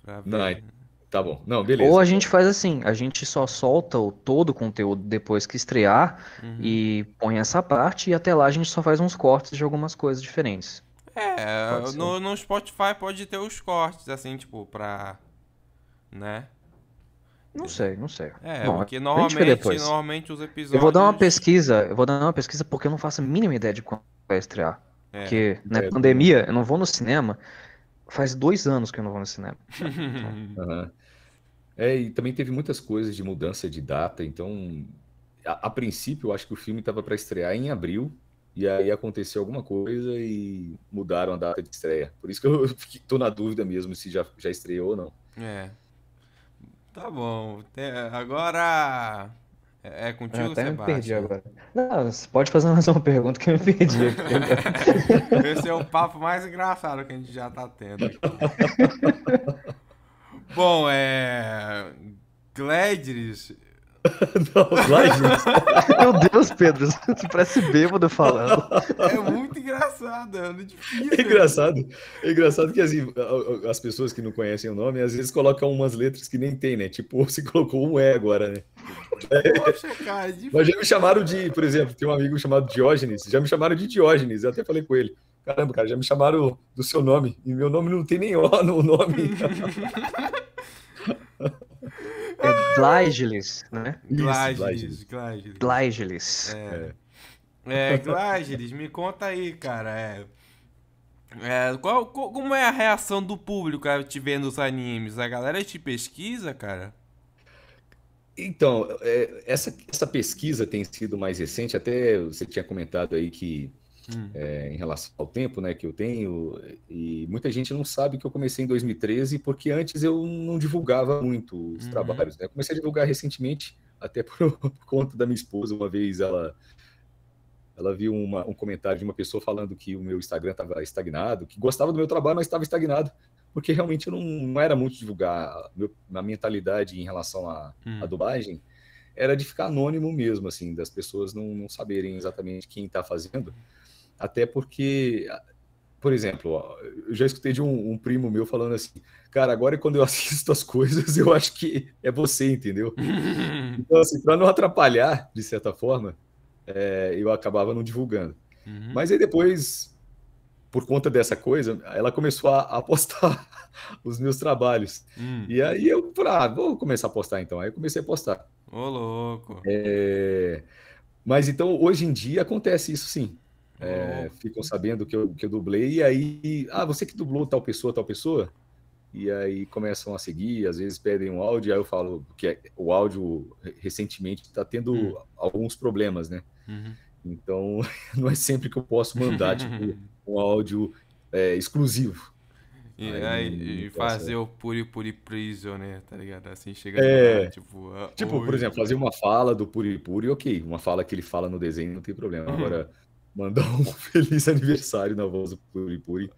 pra ver. Não, tá bom. Não, beleza. Ou a gente faz assim, a gente só solta o todo o conteúdo depois que estrear uhum. e põe essa parte, e até lá a gente só faz uns cortes de algumas coisas diferentes. É, no, no, Spotify pode ter os cortes, assim, tipo, pra né? Não sei, não sei. É, Bom, porque normalmente, normalmente os episódios. Eu vou dar uma pesquisa, eu vou dar uma pesquisa porque eu não faço a mínima ideia de quando vai estrear. É, porque na é, pandemia é. eu não vou no cinema. Faz dois anos que eu não vou no cinema. uhum. <laughs> É, e também teve muitas coisas de mudança de data, então a, a princípio eu acho que o filme estava para estrear em abril, e aí aconteceu alguma coisa e mudaram a data de estreia. Por isso que eu <laughs> estou na dúvida mesmo se já, já estreou ou não. É. Tá bom. Agora. É, é contigo, eu até me perdi agora. Não, você pode fazer mais uma pergunta que eu me perdi. <laughs> Esse é o papo mais engraçado que a gente já tá tendo. <laughs> Bom, é. Gladys. <laughs> Não, Gladys? Meu Deus, Pedro, você parece bêbado falando. É muito nada. É <laughs> difícil. É né? engraçado, é engraçado que assim, as pessoas que não conhecem o nome, às vezes colocam umas letras que nem tem, né? Tipo, <laughs> se colocou um E agora, né? Poxa, cara, é difícil. Mas já me chamaram de, por exemplo, tem um amigo chamado Diógenes, já me chamaram de Diógenes, eu até falei com ele. Caramba, cara, já me chamaram do seu nome. E meu nome não tem nem O no nome. É Glygelis, né? Glygelis. Glygelis. É. é. É, Glágeres, me conta aí, cara. É, é, qual, como é a reação do público cara, te vendo os animes? A galera te pesquisa, cara? Então, é, essa, essa pesquisa tem sido mais recente, até você tinha comentado aí que hum. é, em relação ao tempo né, que eu tenho, e muita gente não sabe que eu comecei em 2013, porque antes eu não divulgava muito os uhum. trabalhos. Né? Eu comecei a divulgar recentemente, até por, <laughs> por conta da minha esposa, uma vez ela ela viu uma, um comentário de uma pessoa falando que o meu Instagram estava estagnado, que gostava do meu trabalho, mas estava estagnado, porque realmente eu não, não era muito divulgar. Meu, minha mentalidade em relação à hum. dublagem era de ficar anônimo mesmo, assim, das pessoas não, não saberem exatamente quem está fazendo. Até porque, por exemplo, ó, eu já escutei de um, um, primo meu falando assim, cara, agora é quando eu <laughs> assisto as coisas, eu acho que é você, entendeu? <laughs> então, assim, para não atrapalhar, de certa forma, é, eu acabava não divulgando. Uhum. Mas aí depois, por conta dessa coisa, ela começou a, apostar <laughs> os meus trabalhos. Uhum. E aí eu falei, ah, vou começar a postar então. Aí eu comecei a postar. Ô, louco! É... Mas então, hoje em dia, acontece isso sim. É, ficam sabendo que eu, que eu dublei, e aí, ah, você que dublou tal pessoa, tal pessoa? E aí começam a seguir, às vezes pedem um áudio, aí eu falo que é, o áudio recentemente está tendo hum. alguns problemas, né? Uhum. Então, <laughs> não é sempre que eu posso mandar <laughs> tipo, um áudio é, exclusivo. E, aí, ah, e fazer o Puri Puri Prison, né? Tá ligado? Assim, chega. É, lá, tipo, a... Ah, tipo por exemplo, fazer uma fala do Puri Puri, ok. Uma fala que ele fala no desenho, não tem problema. Uhum. Agora, mandar um <laughs> feliz aniversário na voz do Puri Puri,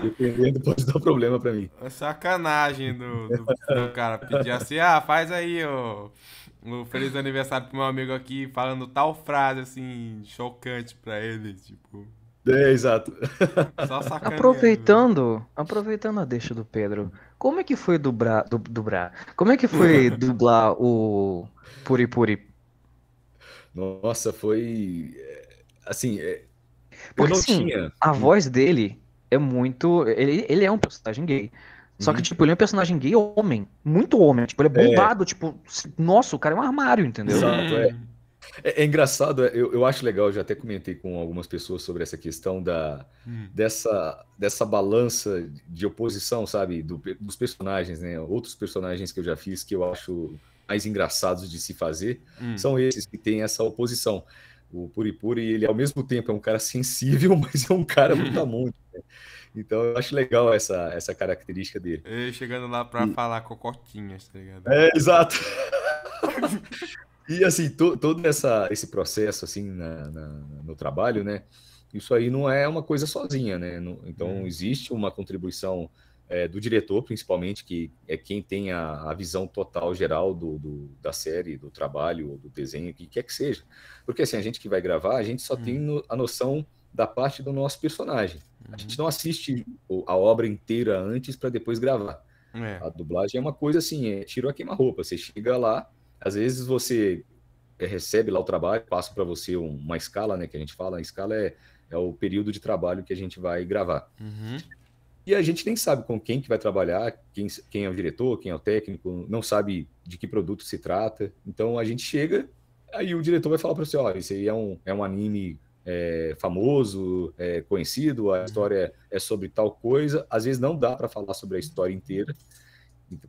dependendo, pode dar problema pra mim. É sacanagem do, do, do cara pedir assim: ah, faz aí, ô. Oh um feliz aniversário pro meu amigo aqui, falando tal frase, assim, chocante pra ele, tipo... É, exato. Só Aproveitando, aproveitando a deixa do Pedro, como é que foi dubrar, du, dubrar? Como é que foi <laughs> dublar o Puri Puri? Nossa, foi é, assim, é... Porque, eu não assim, tinha. A voz dele é muito, ele, ele é um personagem gay, só uhum. que, tipo, ele é um personagem gay homem. Muito homem. Tipo, ele é, é. bombado. É. Tipo, nossa, o cara é um armário, entendeu? Exato, uhum. é. É, é engraçado, é, eu, eu, acho legal, eu já até comentei com algumas pessoas sobre essa questão da, hum. dessa, dessa balança de oposição, sabe? Do, dos personagens, né? Outros personagens que eu já fiz que eu acho mais engraçados de se fazer hum. são esses que têm essa oposição o Puripuri, ele ao mesmo tempo é um cara <laughs> sensível, mas é um cara uhum. muito né? Então eu acho legal essa, essa característica dele. Ele chegando lá para e... falar cocotinhas, tá ligado? É, exato. <laughs> e assim, to, todo essa, esse processo assim na, na, no trabalho, né? Isso aí não é uma coisa sozinha, né? Então uhum. existe uma contribuição é, do diretor, principalmente, que é quem tem a, a visão total geral do, do, da série, do trabalho, do desenho, o que quer que seja. Porque assim, a gente que vai gravar, a gente só uhum. tem hum. no, a noção da parte do nosso personagem. Uhum. A gente uhum. não assiste a obra inteira antes para depois gravar. É. A dublagem é uma coisa assim, é tiro a queima-roupa. Você chega lá, às vezes você é, recebe lá o trabalho, passa para você uma escala, né, que a gente fala, a escala é, é o período de trabalho que a gente vai gravar. Uhum. E a gente nem sabe com quem que vai trabalhar, quem, quem é o diretor, quem é o técnico, não sabe de que produto se trata. Então a gente chega, aí o diretor vai falar para você, senhor isso aí é um, é um anime é, famoso, é, conhecido, a história é sobre tal coisa. Às vezes não dá para falar sobre a história inteira,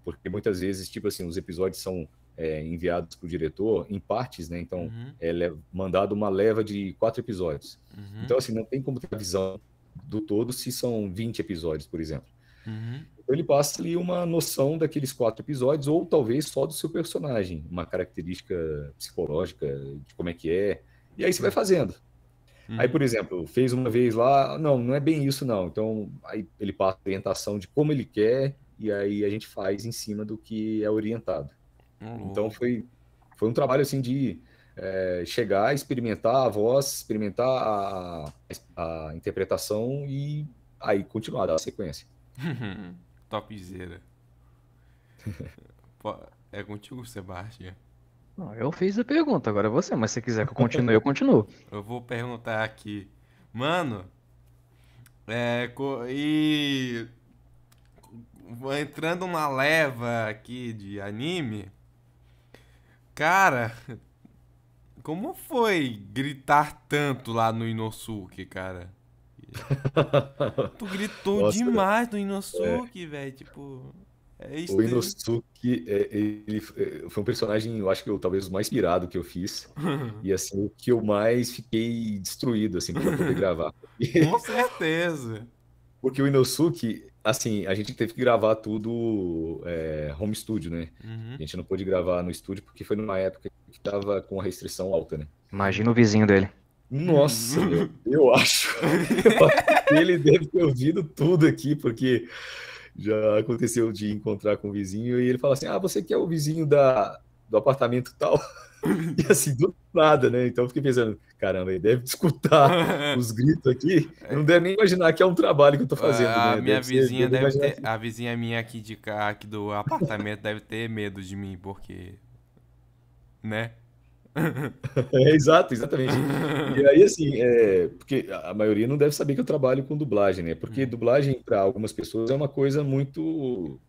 porque muitas vezes, tipo assim, os episódios são é, enviados para o diretor em partes, né? Então uhum. é mandado uma leva de quatro episódios. Uhum. Então, assim, não tem como ter a visão do todo, se são 20 episódios, por exemplo. Uhum. Então ele passa ali uma noção daqueles quatro episódios, ou talvez só do seu personagem, uma característica psicológica de como é que é. E aí você vai fazendo. Uhum. Aí, por exemplo, fez uma vez lá, não, não é bem isso, não. Então, aí ele passa a orientação de como ele quer, e aí a gente faz em cima do que é orientado. Uhum. Então foi, foi um trabalho assim de é, chegar, experimentar a voz, experimentar a, a, interpretação e aí continuar a sequência. <laughs> Topzera. é contigo, Sebastião. Não, eu fiz a pergunta, agora é você, mas se quiser que eu continue, eu continuo. <laughs> Eu vou perguntar aqui. Mano, é, e entrando uma leva aqui de anime, cara, como foi gritar tanto lá no Inosuke, cara? <laughs> tu gritou Nossa, demais no Inosuke, é. velho. Tipo. É o Inosuke é, ele é, foi um personagem, eu acho que eu, talvez o mais pirado que eu fiz. <laughs> e assim, o que eu mais fiquei destruído, assim, pra poder <laughs> gravar. Com certeza. Porque o Inosuke, assim, a gente teve que gravar tudo é, home studio, né? Uhum. A gente não pôde gravar no estúdio porque foi numa época que tava com a restrição alta, né? Imagina o vizinho dele. Nossa, uhum. eu, eu acho. Eu <laughs> acho ele deve ter ouvido tudo aqui, porque já aconteceu de encontrar com o vizinho e ele fala assim: Ah, você que é o vizinho da, do apartamento tal. <laughs> E assim, do nada, né? Então eu fiquei pensando, caramba, ele deve escutar <laughs> os gritos aqui. Eu não deve nem imaginar que é um trabalho que eu tô fazendo. A ah, né? minha deve vizinha ser, deve, deve ter. A vizinha minha aqui de cá, aqui do apartamento, deve ter medo de mim, porque. Né? <laughs> é, exato, exatamente. E aí, assim, é, porque a maioria não deve saber que eu trabalho com dublagem, né? Porque uhum. dublagem para algumas pessoas é uma coisa muito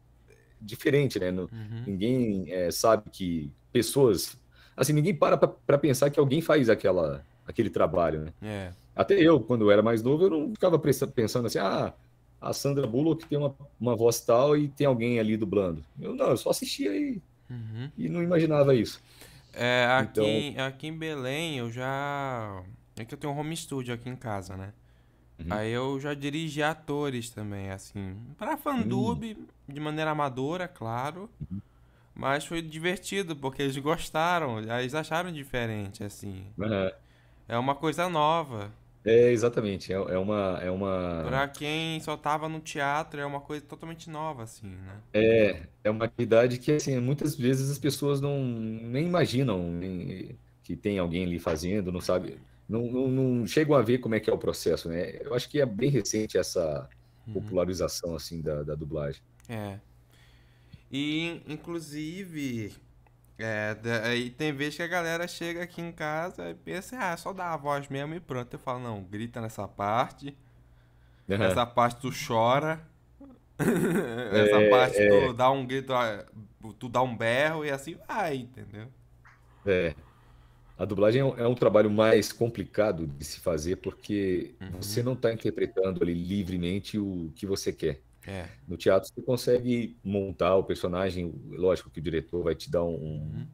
diferente, né? No, uhum. Ninguém é, sabe que pessoas. Assim, ninguém para para pensar que alguém faz aquela, aquele trabalho, né? É. Até eu, quando eu era mais novo, eu não ficava pensando assim, ah, a Sandra Bullock tem uma, uma voz tal e tem alguém ali dublando. Eu não, eu só assistia e, uhum. e não imaginava isso. É, aqui, então... aqui em Belém eu já. É que eu tenho um home studio aqui em casa, né? Uhum. Aí eu já dirigi atores também, assim. Pra fandub, uhum. de maneira amadora, é claro. Uhum. Mas foi divertido, porque eles gostaram, eles acharam diferente, assim. É. é uma coisa nova. É, exatamente. É, é, uma, é uma. Pra quem só tava no teatro, é uma coisa totalmente nova, assim, né? É, é uma atividade que, assim, muitas vezes as pessoas não nem imaginam nem, que tem alguém ali fazendo, não sabe não, não, não chego a ver como é que é o processo, né? Eu acho que é bem recente essa uhum. popularização assim da, da dublagem. É. E inclusive é, tem vezes que a galera chega aqui em casa e pensa, ah, só dá a voz mesmo e pronto. Eu falo, não, grita nessa parte. Uhum. Essa parte tu chora. <laughs> Essa é, parte é... tu dá um grito, tu dá um berro e assim vai, entendeu? É. A dublagem é, é um trabalho mais complicado de se fazer porque uhum. você não está interpretando ali livremente o que você quer. É. No teatro você consegue montar o personagem, lógico que o diretor vai te dar um, uhum.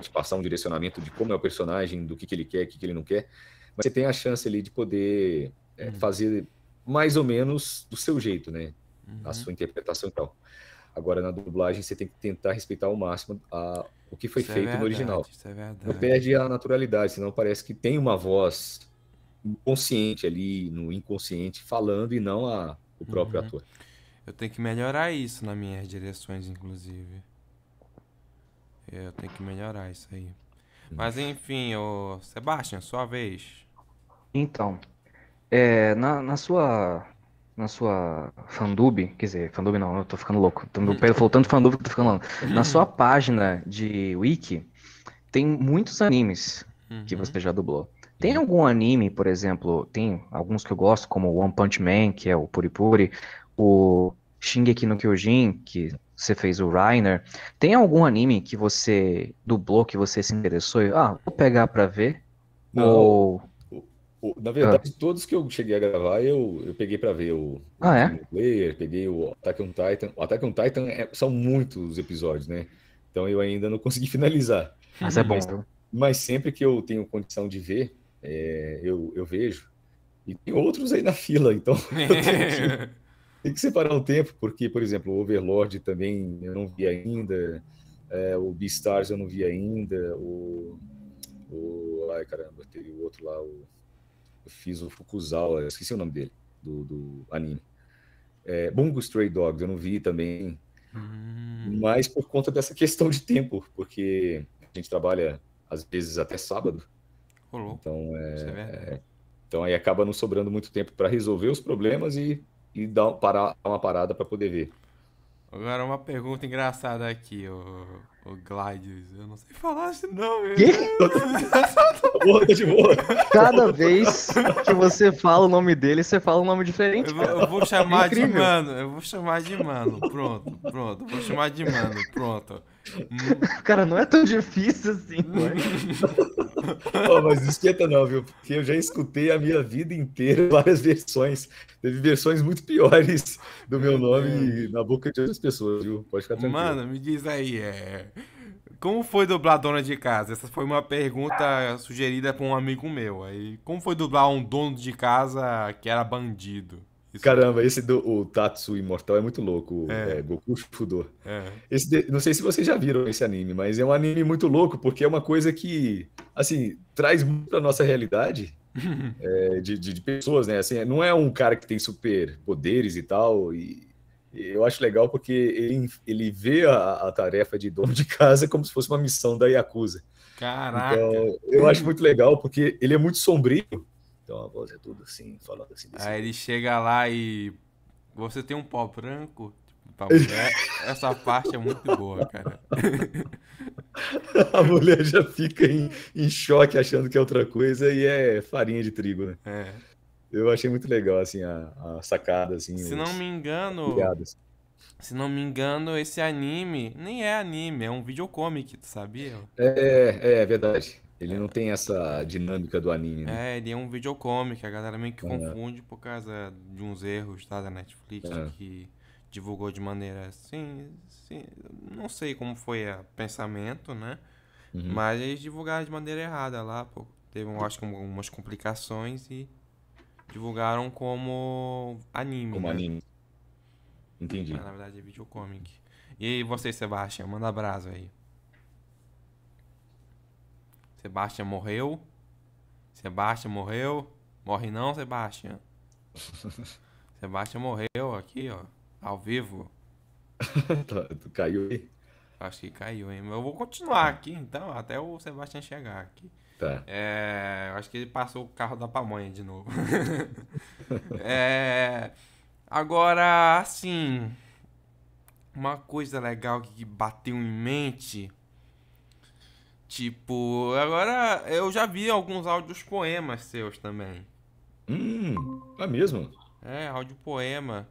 te passar um direcionamento de como é o personagem, do que, que ele quer, o que, que ele não quer, mas você tem a chance ali de poder é, uhum. fazer mais ou menos do seu jeito, né? A uhum. sua interpretação e tal. Agora, na dublagem, você tem que tentar respeitar ao máximo a, o que foi isso é feito é verdade, no original. É Não perde a naturalidade, senão parece que tem uma voz consciente ali, no inconsciente, falando e não a, o próprio uhum. ator. Eu tenho que melhorar isso nas minhas direções, inclusive. Eu tenho que melhorar isso aí. Mas hum. enfim, o Sebastião, sua vez. Então, é, na, na sua na sua Fandub, quer dizer, Fandub não, eu tô ficando louco. O uhum. Pedro falou tanto Fandub que eu tô ficando louco. Uhum. Na sua página de wiki, tem muitos animes uhum. que você já dublou. Tem uhum. algum anime, por exemplo, tem alguns que eu gosto, como One Punch Man, que é o Puripuri, o Shingeki no Kyojin, que você fez o Rainer. Tem algum anime que você dublou, que você se interessou? E, ah, vou pegar pra ver. Não. Ou na verdade, ah. todos que eu cheguei a gravar, eu, eu peguei para ver o, ah, é? o Player, peguei o Attack on Titan. O Attack on Titan é, são muitos episódios, né? Então eu ainda não <laughs> consegui finalizar. Mas é bom. Mas, mas sempre que eu tenho condição de ver, é, eu, eu vejo. E tem outros aí na fila, então <laughs> tenho que, <laughs> tenho que separar um tempo, porque, por exemplo, o Overlord também eu não vi ainda, é, o Beastars eu não vi ainda, o, o. Ai caramba, tem o outro lá, o. Eu fiz o Fukuzawa, esqueci o nome dele, do, do anime. É, Bungo Stray Dogs, eu não vi também. Hum. Mas por conta dessa <laughs> questão de tempo, porque a gente trabalha às vezes até sábado. Olô. Então, é, é, é, então aí acaba não sobrando muito tempo para resolver os problemas e, e dar, parar uma parada para poder ver. Agora uma pergunta engraçada aqui, o, o Gladius. Eu não sei falar não, nome. Que? boa, de boa. Cada vez que você fala o nome dele, você fala um nome diferente. Eu, eu vou chamar é de mano. Eu vou chamar de mano. Pronto, pronto. Vou chamar de mano. Pronto. Hum. <laughs> Cara, não é tão difícil assim, oh, <laughs> mas esquenta não, viu? Porque eu já escutei a minha vida inteira <laughs> várias versões. Teve versões muito piores do meu nome na boca de outras pessoas, viu? Pode ficar tranquilo. Mano, me diz aí, é... Como foi dublar Dona de Casa? Essa foi uma pergunta sugerida por um amigo meu. Aí, como foi dublar um dono de casa que era bandido? Isso. Caramba, esse do o Tatsu Imortal é muito louco. É. É, Goku Shudo. É. Esse, não sei se vocês já viram esse anime, mas é um anime muito louco porque é uma coisa que, assim, traz muito a nossa realidade <laughs> é, de, de, de, pessoas, né? Assim, não é um cara que tem super poderes e tal. E eu acho legal porque ele, ele vê a, a tarefa de dono de casa como se fosse uma missão da Yakuza. Caraca! Então, eu acho muito legal porque ele é muito sombrio tem então uma voz é tudo assim, falando assim. Aí jeito. ele chega lá e. Você tem um pau branco? Tipo, <laughs> mulher, essa parte é muito boa, cara. <laughs> A mulher já fica em, em choque achando que é outra coisa e é farinha de trigo, né? É. Eu achei muito legal, assim, a, a sacada, assim. Se os... não me engano. Se não me engano, esse anime nem é anime, é um videocomic, tu sabia? É, é, é verdade. Ele não tem essa dinâmica do anime, né? É, ele é um videocomic, a galera meio que confunde por causa de uns erros, tá, da Netflix, é. que divulgou de maneira assim, assim, não sei como foi o pensamento, né? Uhum. Mas eles divulgaram de maneira errada lá, pô. Teve, acho que algumas complicações e divulgaram como anime. Como né? anime. Entendi. Mas, na verdade é videocomic. E aí, você, Sebastião, manda abraço aí. Sebastião morreu. Sebastião morreu. Morre não, Sebastião. <laughs> Sebastião morreu aqui, ó. Ao vivo. <laughs> Tá, tu caiu aí? Acho que caiu, hein? Mas eu vou continuar aqui, então, até o Sebastião chegar aqui. Tá. É, acho que ele passou o carro da pamonha de novo. <laughs> é, agora, assim, uma coisa legal que bateu em mente Tipo, agora eu já vi alguns áudios poemas seus também. Hum, é mesmo? É, áudio poema.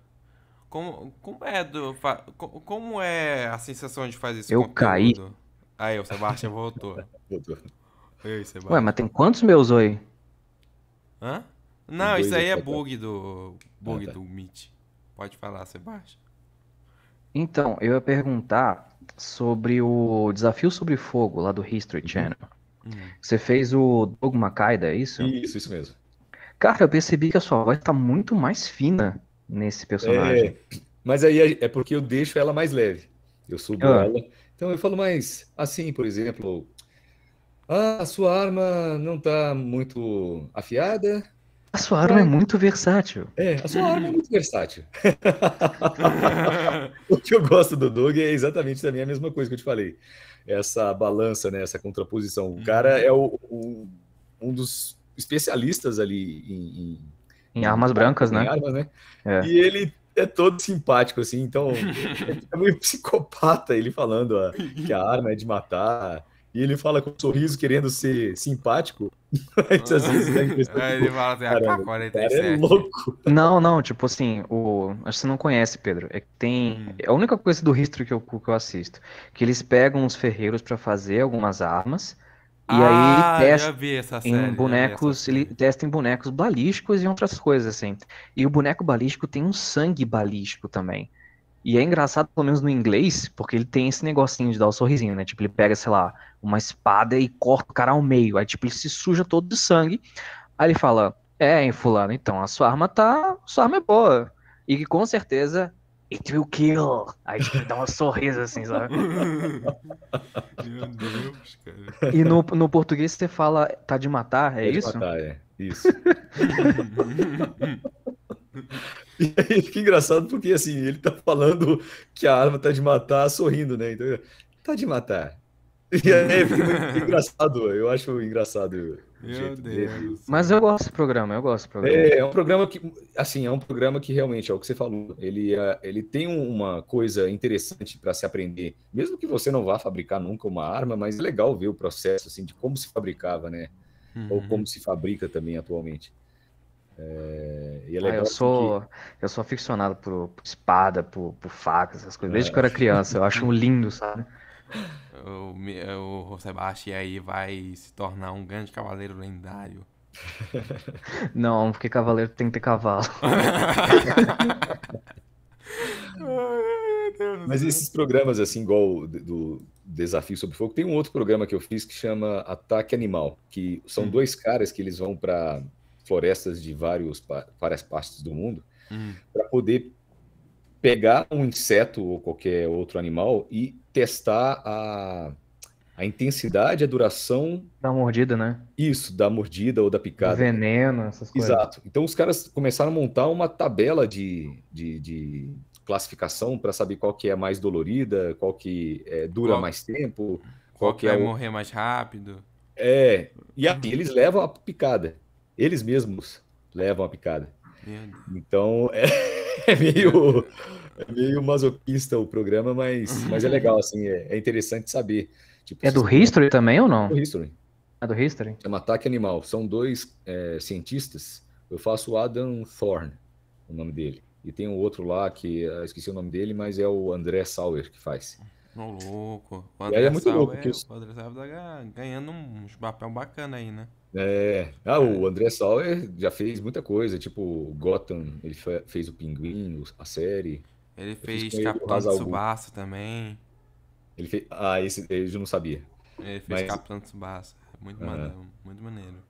Como, como é do. Como é a sensação de fazer isso? Eu conteúdo? caí. Aí, o Sebastião voltou. voltou. Sebastião. Ué, mas tem quantos meus aí? Hã? Não, isso aí é bug do. bug ah, tá. do Meet. Pode falar, Sebastião. Então, eu ia perguntar sobre o Desafio sobre Fogo lá do History uhum. Channel. Uhum. Você fez o Dogma Kaida, é isso? Isso, isso mesmo. Cara, eu percebi que a sua voz tá muito mais fina nesse personagem. É, mas aí é porque eu deixo ela mais leve. Eu subo ah. ela. Então eu falo mais assim, por exemplo. Ah, a sua arma não tá muito afiada, a sua arma é, é, muito versátil. É, a sua arma é muito versátil. <laughs> o que eu gosto do Doug é exatamente também a mesma coisa que eu te falei. Essa balança, né, essa contraposição. O cara uhum. é o, o, um dos especialistas ali em, em, em armas em, brancas, né? Armas, né? É. E ele é todo simpático, assim, então <laughs> é meio psicopata ele falando que a arma é de matar e ele fala com um sorriso querendo ser simpático. <laughs> Mas às vezes dá né, impressão. ele fala assim, AK-47. Ah, é louco. Não, não, tipo assim, o... acho que você não conhece, Pedro. É que tem. Hum. É a única coisa do history que eu, que eu assisto. Que eles pegam os ferreiros para fazer algumas armas. E ah, aí testa série, em bonecos, ele testa em bonecos balísticos e outras coisas assim. E o boneco balístico tem um sangue balístico também. E é engraçado, pelo menos no inglês, porque ele tem esse negocinho de dar o um sorrisinho, né? Tipo, ele pega, sei lá, uma espada e corta o cara ao meio. Aí, tipo, ele se suja todo de sangue. Aí ele fala: É, hein, Fulano, então a sua arma tá. Sua arma é boa. E com certeza It will kill. Aí tipo, dá um sorriso assim, sabe? <laughs> Meu Deus, cara. E no, no português você fala tá de matar, é, é isso? De matar, é. Isso. <laughs> E aí fica engraçado porque assim, ele tá falando que a arma tá de matar sorrindo, né? Então, tá de matar. E aí fica muito <laughs> engraçado, eu acho engraçado. Meu Deus. Dele. Mas eu gosto do programa, eu gosto do programa. É, é, um programa que, assim, é um programa que realmente é o que você falou. Ele, é, ele tem uma coisa interessante para se aprender, mesmo que você não vá fabricar nunca uma arma, mas é legal ver o processo assim de como se fabricava, né? Uhum. Ou como se fabrica também atualmente. É, é ah, eu sou que... eu sou aficionado por, por espada, por, por facas, essas coisas. Desde é. que eu era é. criança, eu acho um lindo, sabe? O, o Sebastião aí vai se tornar um grande cavaleiro lendário. <laughs> Não, porque cavaleiro tem que ter cavalo. <laughs> Mas esses programas, assim, igual do Desafio sobre Fogo, tem um outro programa que eu fiz que chama Ataque Animal, que são hum. dois caras que eles vão para florestas de vários, várias partes do mundo, hum. para poder pegar um inseto ou qualquer outro animal e testar a, a intensidade, a duração. Da mordida, né? Isso, da mordida ou da picada. Veneno, essas coisas. Exato. Então os caras começaram a montar uma tabela de, de, de classificação para saber qual que é mais dolorida, qual que é, dura qual... mais tempo, qual, qual que vai é. morrer mais rápido. É. E assim, eles levam a picada eles mesmos levam a picada. Então é, <laughs> é, meio, é meio masoquista o programa, mas, uhum. mas é legal, assim, é, é interessante saber. Tipo, é do se... Assim, history também ou não? É do History. É do History? É um Ataque Animal. São dois é, cientistas. Eu faço o Adam Thorne, o nome dele. E tem um outro lá que ah, esqueci o nome dele, mas é o André Sauer que faz. louco. O é André é muito Sauer, louco. O André Sauer tá ganhando uns papel bacana aí, né? É. Ah, o é. André Sauer já fez muita coisa, tipo Gotham, ele fez o Pinguim, a série. Ele fez Capitão Tsubasa também. Ele fez... Ah, esse eu não sabia. Ele fez Mas... Capitão Tsubasa. É muito, ah. maneiro, muito maneiro.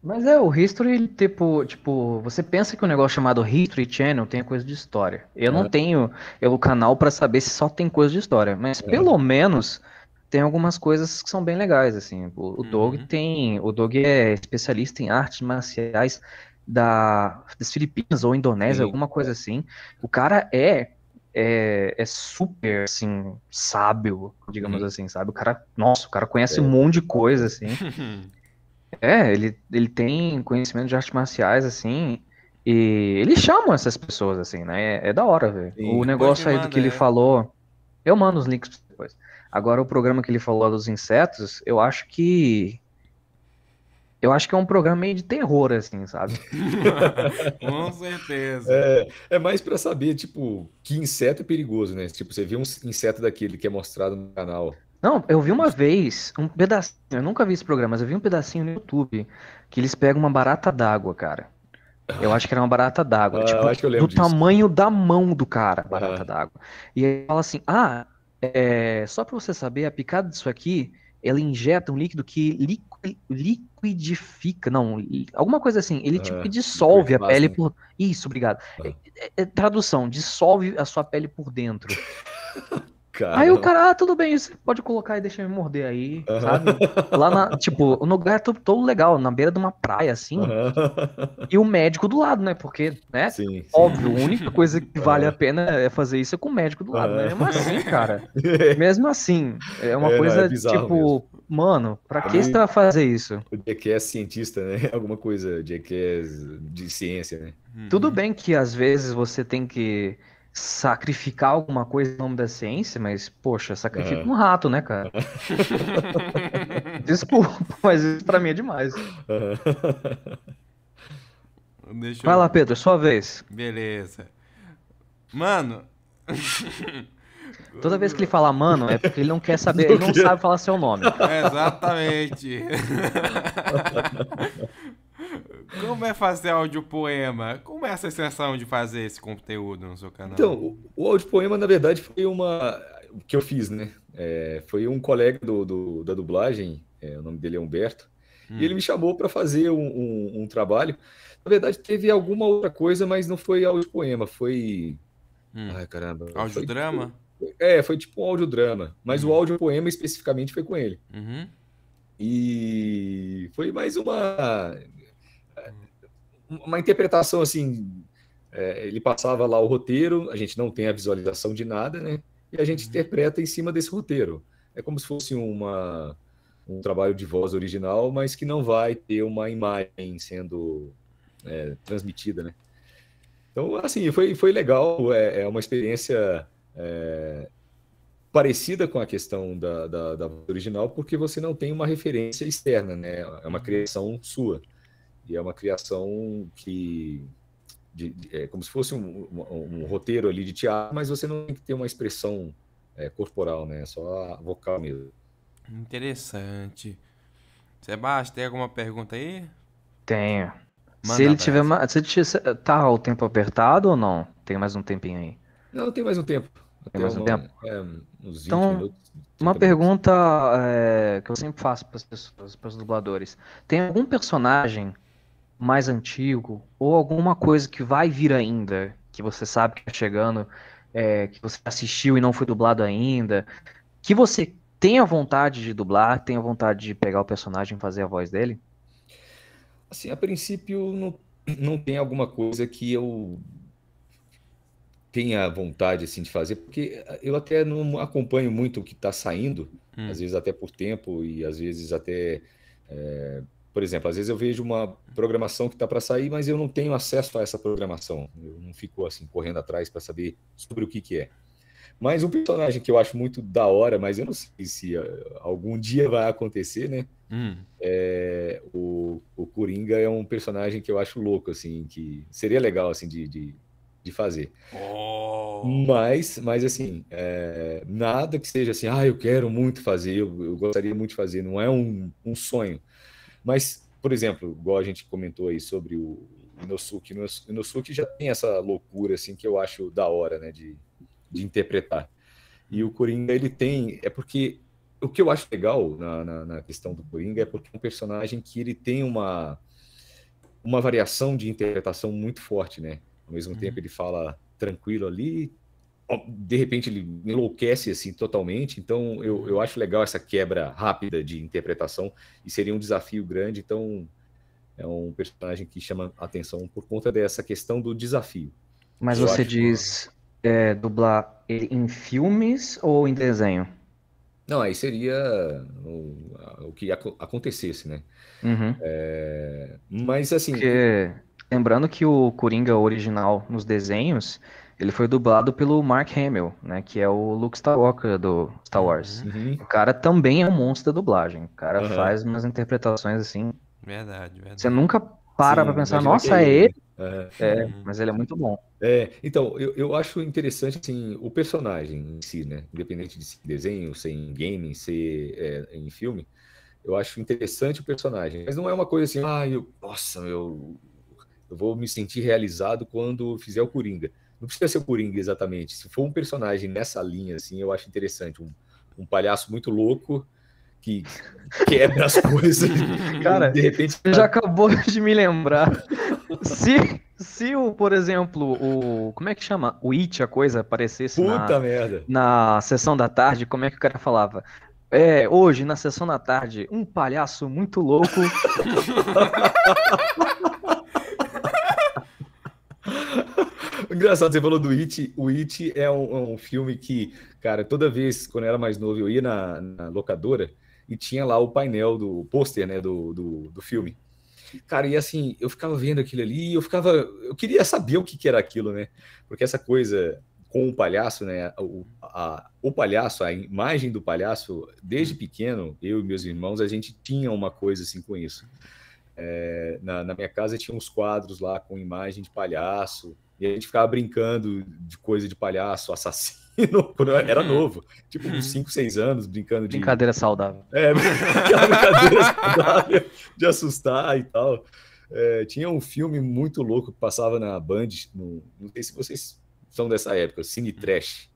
Mas é, o History, tipo, tipo, você pensa que um negócio chamado History Channel tem coisa de história. Eu não ah. tenho eu, o canal para saber se só tem coisa de história. Mas é. pelo menos tem algumas coisas que são bem legais, assim. O, o uhum. Dog tem. O Dog é especialista em artes marciais da, das Filipinas ou Indonésia, Sim. alguma coisa assim. O cara é. É, é super, assim, sábio, digamos uhum. assim, sabe? O cara, nossa, o cara conhece é. um monte de coisa, assim. <laughs> é, ele, ele tem conhecimento de artes marciais, assim, e ele chama essas pessoas, assim, né? É, é da hora, velho. O negócio aí do que ele falou, eu mando os links depois. Agora, o programa que ele falou dos insetos, eu acho que. Eu acho que é um programa meio de terror, assim, sabe? <laughs> Com certeza. É, é mais para saber, tipo, que inseto é perigoso, né? Tipo, você viu um inseto daquele que é mostrado no canal. Não, eu vi uma vez um pedacinho, eu nunca vi esse programa, mas eu vi um pedacinho no YouTube que eles pegam uma barata d'água, cara. Eu acho que era uma barata d'água, ah, tipo, do disso. tamanho da mão do cara, barata ah. d'água. E aí fala assim: "Ah, é, só para você saber, a picada disso aqui, ela injeta um líquido que liqui, liquidifica, não, alguma coisa assim. Ele tipo é, dissolve a pele assim. por. Isso, obrigado. Ah. É, é, é. tradução: dissolve a sua pele por dentro. <laughs> Caramba. Aí o cara, ah, tudo bem, você pode colocar e deixar me morder aí, uhum. sabe? Lá na, tipo, o lugar é todo, todo legal, na beira de uma praia, assim. Uhum. E o médico do lado, né? Porque, né? Sim, óbvio, a única coisa que vale uhum. a pena é fazer isso é com o médico do lado, né? Mesmo assim, cara. <laughs> mesmo assim, é uma é, coisa, é tipo, mesmo. mano, pra que você vai fazer isso? O Jack é cientista, né? <laughs> Alguma coisa, Jack é de ciência, né? Uhum. Tudo bem que às vezes você tem que sacrificar alguma coisa em nome da ciência, mas, poxa, sacrifica é. um rato, né, cara? É. <laughs> Desculpa, mas isso pra mim é demais. É. <laughs> Deixa Vai eu... lá, Pedro, sua vez. Beleza. Mano. Toda vez que ele fala mano, é porque ele não quer saber, ele não sabe falar seu nome. exatamente. <laughs> Como é fazer áudio poema? Como é a sensação de fazer esse conteúdo no seu canal? Então, o, áudio poema, na verdade, foi uma. O que eu fiz, né? É, foi um colega do, do da dublagem, é, o nome dele é Humberto, hum. e ele hum. me chamou para fazer um, um, um, trabalho. Na verdade, teve alguma outra coisa, mas não foi áudio poema, foi. Hum. Ai, caramba. Audiodrama? Foi... Tipo é, foi tipo um drama. mas o hum. áudio poema especificamente foi com ele. Uhum. E foi mais uma uma interpretação assim. É, ele passava lá o roteiro, a gente não tem a visualização de nada, né? E a gente uhum. interpreta em cima desse roteiro. É como se fosse uma, um trabalho de voz original, mas que não vai ter uma imagem sendo é, transmitida, né? Então, assim, foi, foi legal, é, é uma experiência é, parecida com a questão da, da, da, original, porque você não tem uma referência externa, né? É uma criação sua. E é uma criação que de, de, é como se fosse um, um, um, roteiro ali de teatro, mas você não tem que ter uma expressão é, corporal, né? É só vocal mesmo. Interessante. Sebastião, tem alguma pergunta aí? Tenho. Manda se ele tiver se ele tiver, tá o tempo apertado ou não? Tem mais um tempinho aí? Não, tem mais um tempo. Tem mais um uma, tempo. É, então, minutos, uma pergunta é, que eu sempre faço para as pessoas, para os dubladores: tem algum personagem mais antigo ou alguma coisa que vai vir ainda, que você sabe que está chegando, é, que você assistiu e não foi dublado ainda, que você tenha vontade de dublar, tenha vontade de pegar o personagem e fazer a voz dele? Assim, a princípio não, não tem alguma coisa que eu tenha vontade assim de fazer, porque eu até não acompanho muito o que está saindo, hum. às vezes até por tempo e às vezes até é, por exemplo, às vezes eu vejo uma programação que está para sair, mas eu não tenho acesso a essa programação. Eu não fico assim correndo atrás para saber sobre o que, que é. Mas um personagem que eu acho muito da hora, mas eu não sei se ah, algum dia vai acontecer, né? Hum. É, o, o Coringa é um personagem que eu acho louco, assim, que seria legal assim de, de, de fazer. Oh. Mas, mas assim, é, nada que seja assim, ah, eu quero muito fazer, eu, eu gostaria muito de fazer, não é um, um sonho. Mas, por exemplo, igual a gente comentou aí sobre o Inosuke, Inosuke já tem essa loucura assim que eu acho da hora, né, de, de interpretar. E o Coringa, ele tem, é porque o que eu acho legal na, na, na questão do Coringa é porque é um personagem que ele tem uma uma variação de interpretação muito forte, né? Ao mesmo uhum. tempo ele fala tranquilo ali, de repente ele enlouquece assim totalmente. Então eu, uhum. eu acho legal essa quebra rápida de interpretação e seria um desafio grande. Então é um personagem que chama atenção por conta dessa questão do desafio. Mas eu você diz que... é, dublar ele em filmes ou em desenho? Não, aí seria o, o que ac acontecesse, né? Uhum. É... mas assim. Porque, lembrando que o Coringa original nos desenhos ele foi dublado pelo Mark Hamill, né? Que é o Luke Skywalker do Star Wars. Uhum. uhum. O cara também é um monstro da dublagem. O cara uhum. faz umas interpretações assim. Verdade, verdade. Você nunca para Sim, pra pensar, nossa, é ele. É, é, é mas ele é muito bom. É, então, eu, eu acho interessante assim, o personagem em si, né? Independente de ser desenho, ser em game, ser é, em filme, eu acho interessante o personagem. Mas não é uma coisa assim, ah, eu, nossa, eu, eu vou me sentir realizado quando fizer o Coringa. Não precisa ser o Coringa exatamente. Se for um personagem nessa linha, assim, eu acho interessante. Um, um palhaço muito louco que quebra as <laughs> coisas. Cara, de repente. Já acabou <laughs> de me lembrar. Se, se o, por exemplo, o. Como é que chama? O It, a coisa, aparecesse. Puta na, merda. Na sessão da tarde, como é que o cara falava? É, hoje, na sessão da tarde, um palhaço muito louco. <laughs> Engraçado, você falou do It. O It é um, é um, filme que, cara, toda vez quando eu era mais novo, eu ia na, na locadora e tinha lá o painel do pôster, né, do, do, do, filme. Cara, e assim, eu ficava vendo aquilo ali e eu ficava. Eu queria saber o que, que, era aquilo, né? Porque essa coisa com o palhaço, né? O, a, o palhaço, a imagem do palhaço, desde pequeno, eu e meus irmãos, a gente tinha uma coisa assim com isso. É, na, na minha casa tinha uns quadros lá com imagem de palhaço, e a gente ficava brincando de coisa de palhaço, assassino, <laughs> quando era uhum. novo. Tipo, uns 5, 6 anos, brincando de. Brincadeira saudável. É, <laughs> brincadeira saudável, de assustar e tal. É, tinha um filme muito louco que passava na Band, no, não sei se vocês são dessa época, Cine uhum. Trash.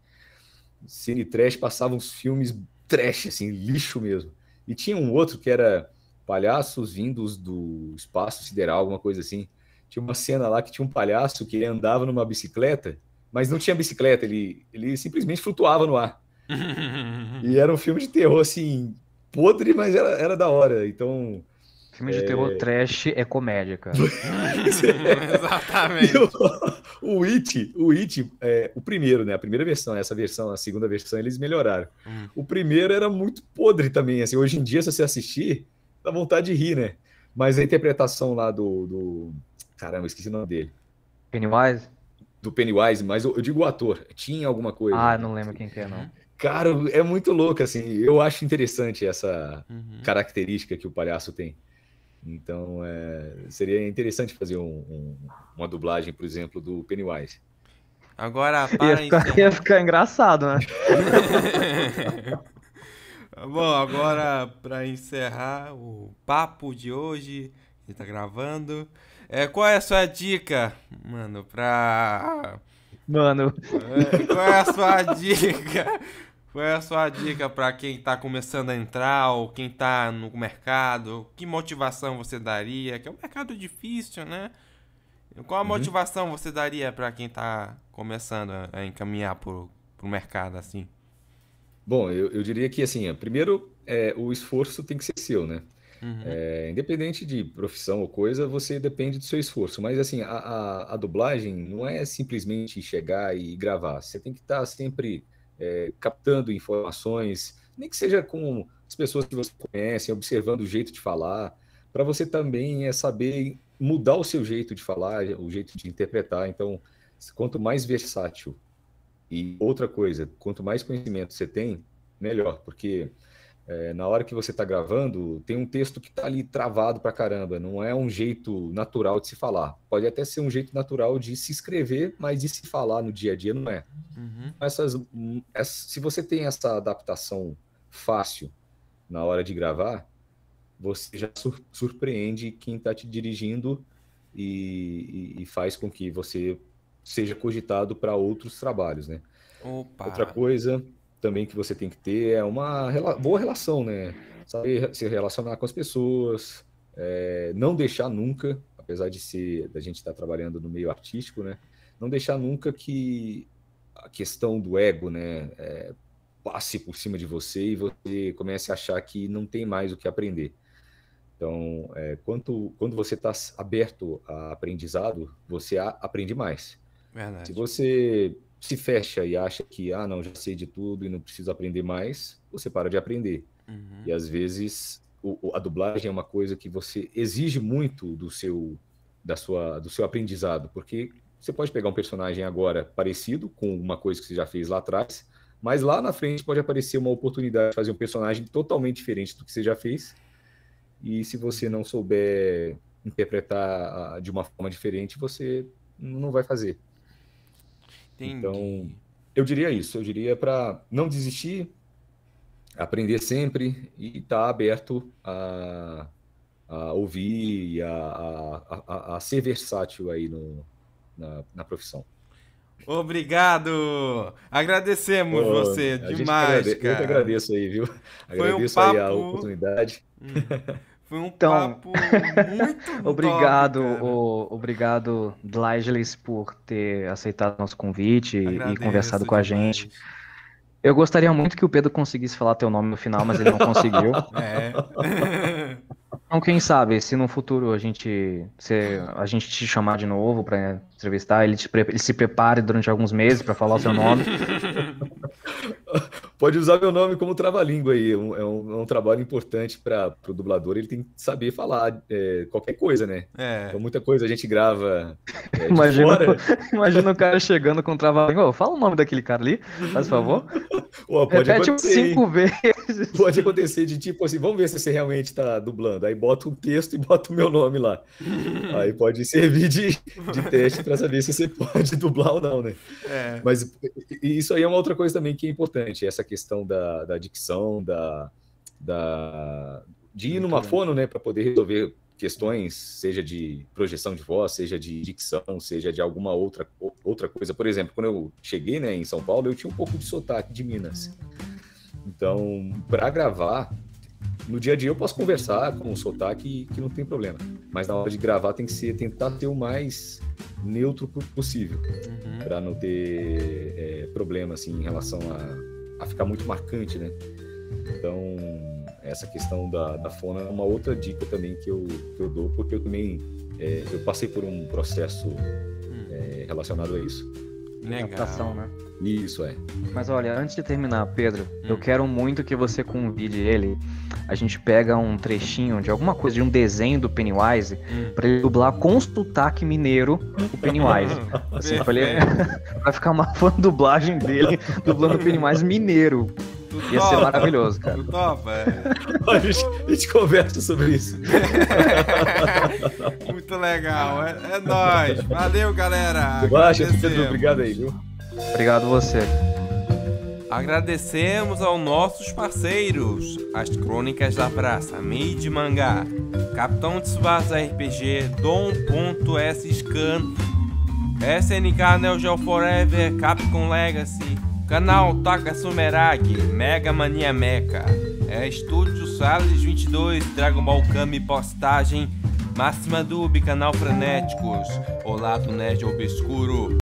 Cine Trash passava uns filmes trash, assim, lixo mesmo. E tinha um outro que era Palhaços Vindos do Espaço Sideral, alguma coisa assim tinha uma cena lá que tinha um palhaço que andava numa bicicleta, mas não tinha bicicleta, ele, ele simplesmente flutuava no ar. <laughs> e era um filme de terror, assim, podre, mas era, era da hora. Então. Filme de é... terror trash é comédia, cara. <laughs> Exatamente. O, <laughs> o It, o It, é, o primeiro, né? A primeira versão, essa versão, a segunda versão, eles melhoraram. Hum. O primeiro era muito podre também, assim. Hoje em dia, se você assistir, dá vontade de rir, né? Mas a interpretação lá do, do Caramba, esqueci o nome dele. Pennywise? Do Pennywise, mas eu, eu digo o ator. Tinha alguma coisa. Ah, não lembro quem que é, não. Uhum. Cara, é muito louco, assim. Eu acho interessante essa uhum. característica que o palhaço tem. Então, é, seria interessante fazer um, um, uma dublagem, por exemplo, do Pennywise. Agora, <laughs> para ia ficar, então. ia ficar engraçado, né? <laughs> Bom, agora, para encerrar o papo de hoje, a gente está gravando. É, qual é a sua dica, mano, pra. Mano. É, qual é a sua dica? Qual é a sua dica para quem tá começando a entrar ou quem tá no mercado? Que motivação você daria? Que é um mercado difícil, né? Qual a uhum. motivação você daria para quem tá começando a encaminhar pro, pro mercado assim? Bom, eu, eu diria que assim, primeiro é, o esforço tem que ser seu, né? Uhum. É, independente de profissão ou coisa, você depende do seu esforço. Mas assim, a, a, a dublagem não é simplesmente chegar e gravar. Você tem que estar tá sempre é, captando informações, nem que seja com as pessoas que você conhece, observando o jeito de falar, para você também é saber mudar o seu jeito de falar, o jeito de interpretar. Então, quanto mais versátil e outra coisa, quanto mais conhecimento você tem, melhor, porque é, na hora que você está gravando, tem um texto que está ali travado para caramba. Não é um jeito natural de se falar. Pode até ser um jeito natural de se escrever, mas de se falar no dia a dia não é. Uhum. Essas, hum, se você tem essa adaptação fácil na hora de gravar, você já surpreende quem está te dirigindo e, e, e, faz com que você seja cogitado para outros trabalhos, né? Opa. Outra coisa também que você tem que ter é uma rela boa relação, né? Saber se relacionar com as pessoas, é, não deixar nunca, apesar de ser da gente estar tá trabalhando no meio artístico, né? Não deixar nunca que a questão do ego, né, é, passe por cima de você e você comece a achar que não tem mais o que aprender. Então, é, quanto, quando você está aberto a aprendizado, você a, aprende mais. Verdade. Se você se fecha e acha que, ah, não, já sei de tudo e não preciso aprender mais, você para de aprender. Uhum. E às vezes o, a dublagem é uma coisa que você exige muito do seu, da sua, do seu aprendizado, porque você pode pegar um personagem agora parecido com uma coisa que você já fez lá atrás, mas lá na frente pode aparecer uma oportunidade de fazer um personagem totalmente diferente do que você já fez. E se você não souber interpretar ah, de uma forma diferente, você não vai fazer. Entendi. Então, eu diria isso. Eu diria para não desistir, aprender sempre e estar tá aberto a, a ouvir, a, a, a, ser versátil aí no, na, na profissão. Obrigado! Agradecemos você demais, cara. Eu te agradeço aí, viu? Agradeço um papo... aí a oportunidade. Hum. <laughs> Foi um então, papo muito <laughs> Obrigado, top, o, obrigado, Dlageles, por ter aceitado nosso convite Agradeço e conversado com demais. a gente. Eu gostaria muito que o Pedro conseguisse falar teu nome no final, mas ele não conseguiu. <laughs> É. <laughs> Então, quem sabe, se no futuro a gente, se a gente te chamar de novo para entrevistar, ele, te, ele se prepare durante alguns meses para falar o seu nome pode usar meu nome como trava-língua aí. É um, é um, é trabalho importante para o dublador, ele tem que saber falar é, qualquer coisa, né? É. Então, muita coisa a gente grava. É, imagina, fora. imagina o cara chegando com trava-língua. Fala o nome daquele cara ali, faz favor. <laughs> pode Repete acontecer, cinco vezes. <laughs> Pode acontecer de tipo assim, vamos ver se você realmente está dublando. Aí bota um texto e bota o meu nome lá. <laughs> Aí pode servir de, de teste para saber se você pode dublar ou não, né? É. Mas isso aí é uma outra coisa também que é importante, essa questão questão da, da dicção, da, da, de ir numa fono, né, para poder resolver questões, seja de projeção de voz, seja de dicção, seja de alguma outra, outra coisa. Por exemplo, quando eu cheguei né, em São Paulo, eu tinha um pouco de sotaque de Minas. Então, para gravar, no dia a dia eu posso conversar com o sotaque que não tem problema. Mas na hora de gravar tem que ser tentar ter o mais neutro possível, uhum. para não ter é, problema assim em relação a a ficar muito marcante, né? Então, essa questão da, da fona é uma outra dica também que eu, que eu dou, porque eu também é, eu passei por um processo hum. é, relacionado a isso. Legal. adaptação, né? Isso é. Mas olha, antes de terminar, Pedro, hum. eu quero muito que você convide ele. A gente pega um trechinho de alguma coisa, de um desenho do Pennywise, hum. pra ele dublar com sotaque mineiro o Pennywise. <laughs> assim, falei, <laughs> vai ficar uma <laughs> fã dublagem dele dublando o Pennywise mineiro. Ia ser maravilhoso, cara. Topa, é. <laughs> a, gente, a gente conversa sobre isso. <laughs> Muito legal. É, é nóis. Valeu, galera. Baixa, Pedro, obrigado aí, viu? Obrigado você. Agradecemos aos nossos parceiros, as Crônicas da Praça, Made Mangá, Capitão de Tsubasa RPG, Dom.S Scan, SNK Neo Geo Forever, Capcom Legacy, Canal Taka Sumerag, Mega Mania Meca. É Estúdio Sales 22, Dragon Ball Kami postagem. Máxima Dub, canal Frenéticos. Olá do Nerd Obscuro.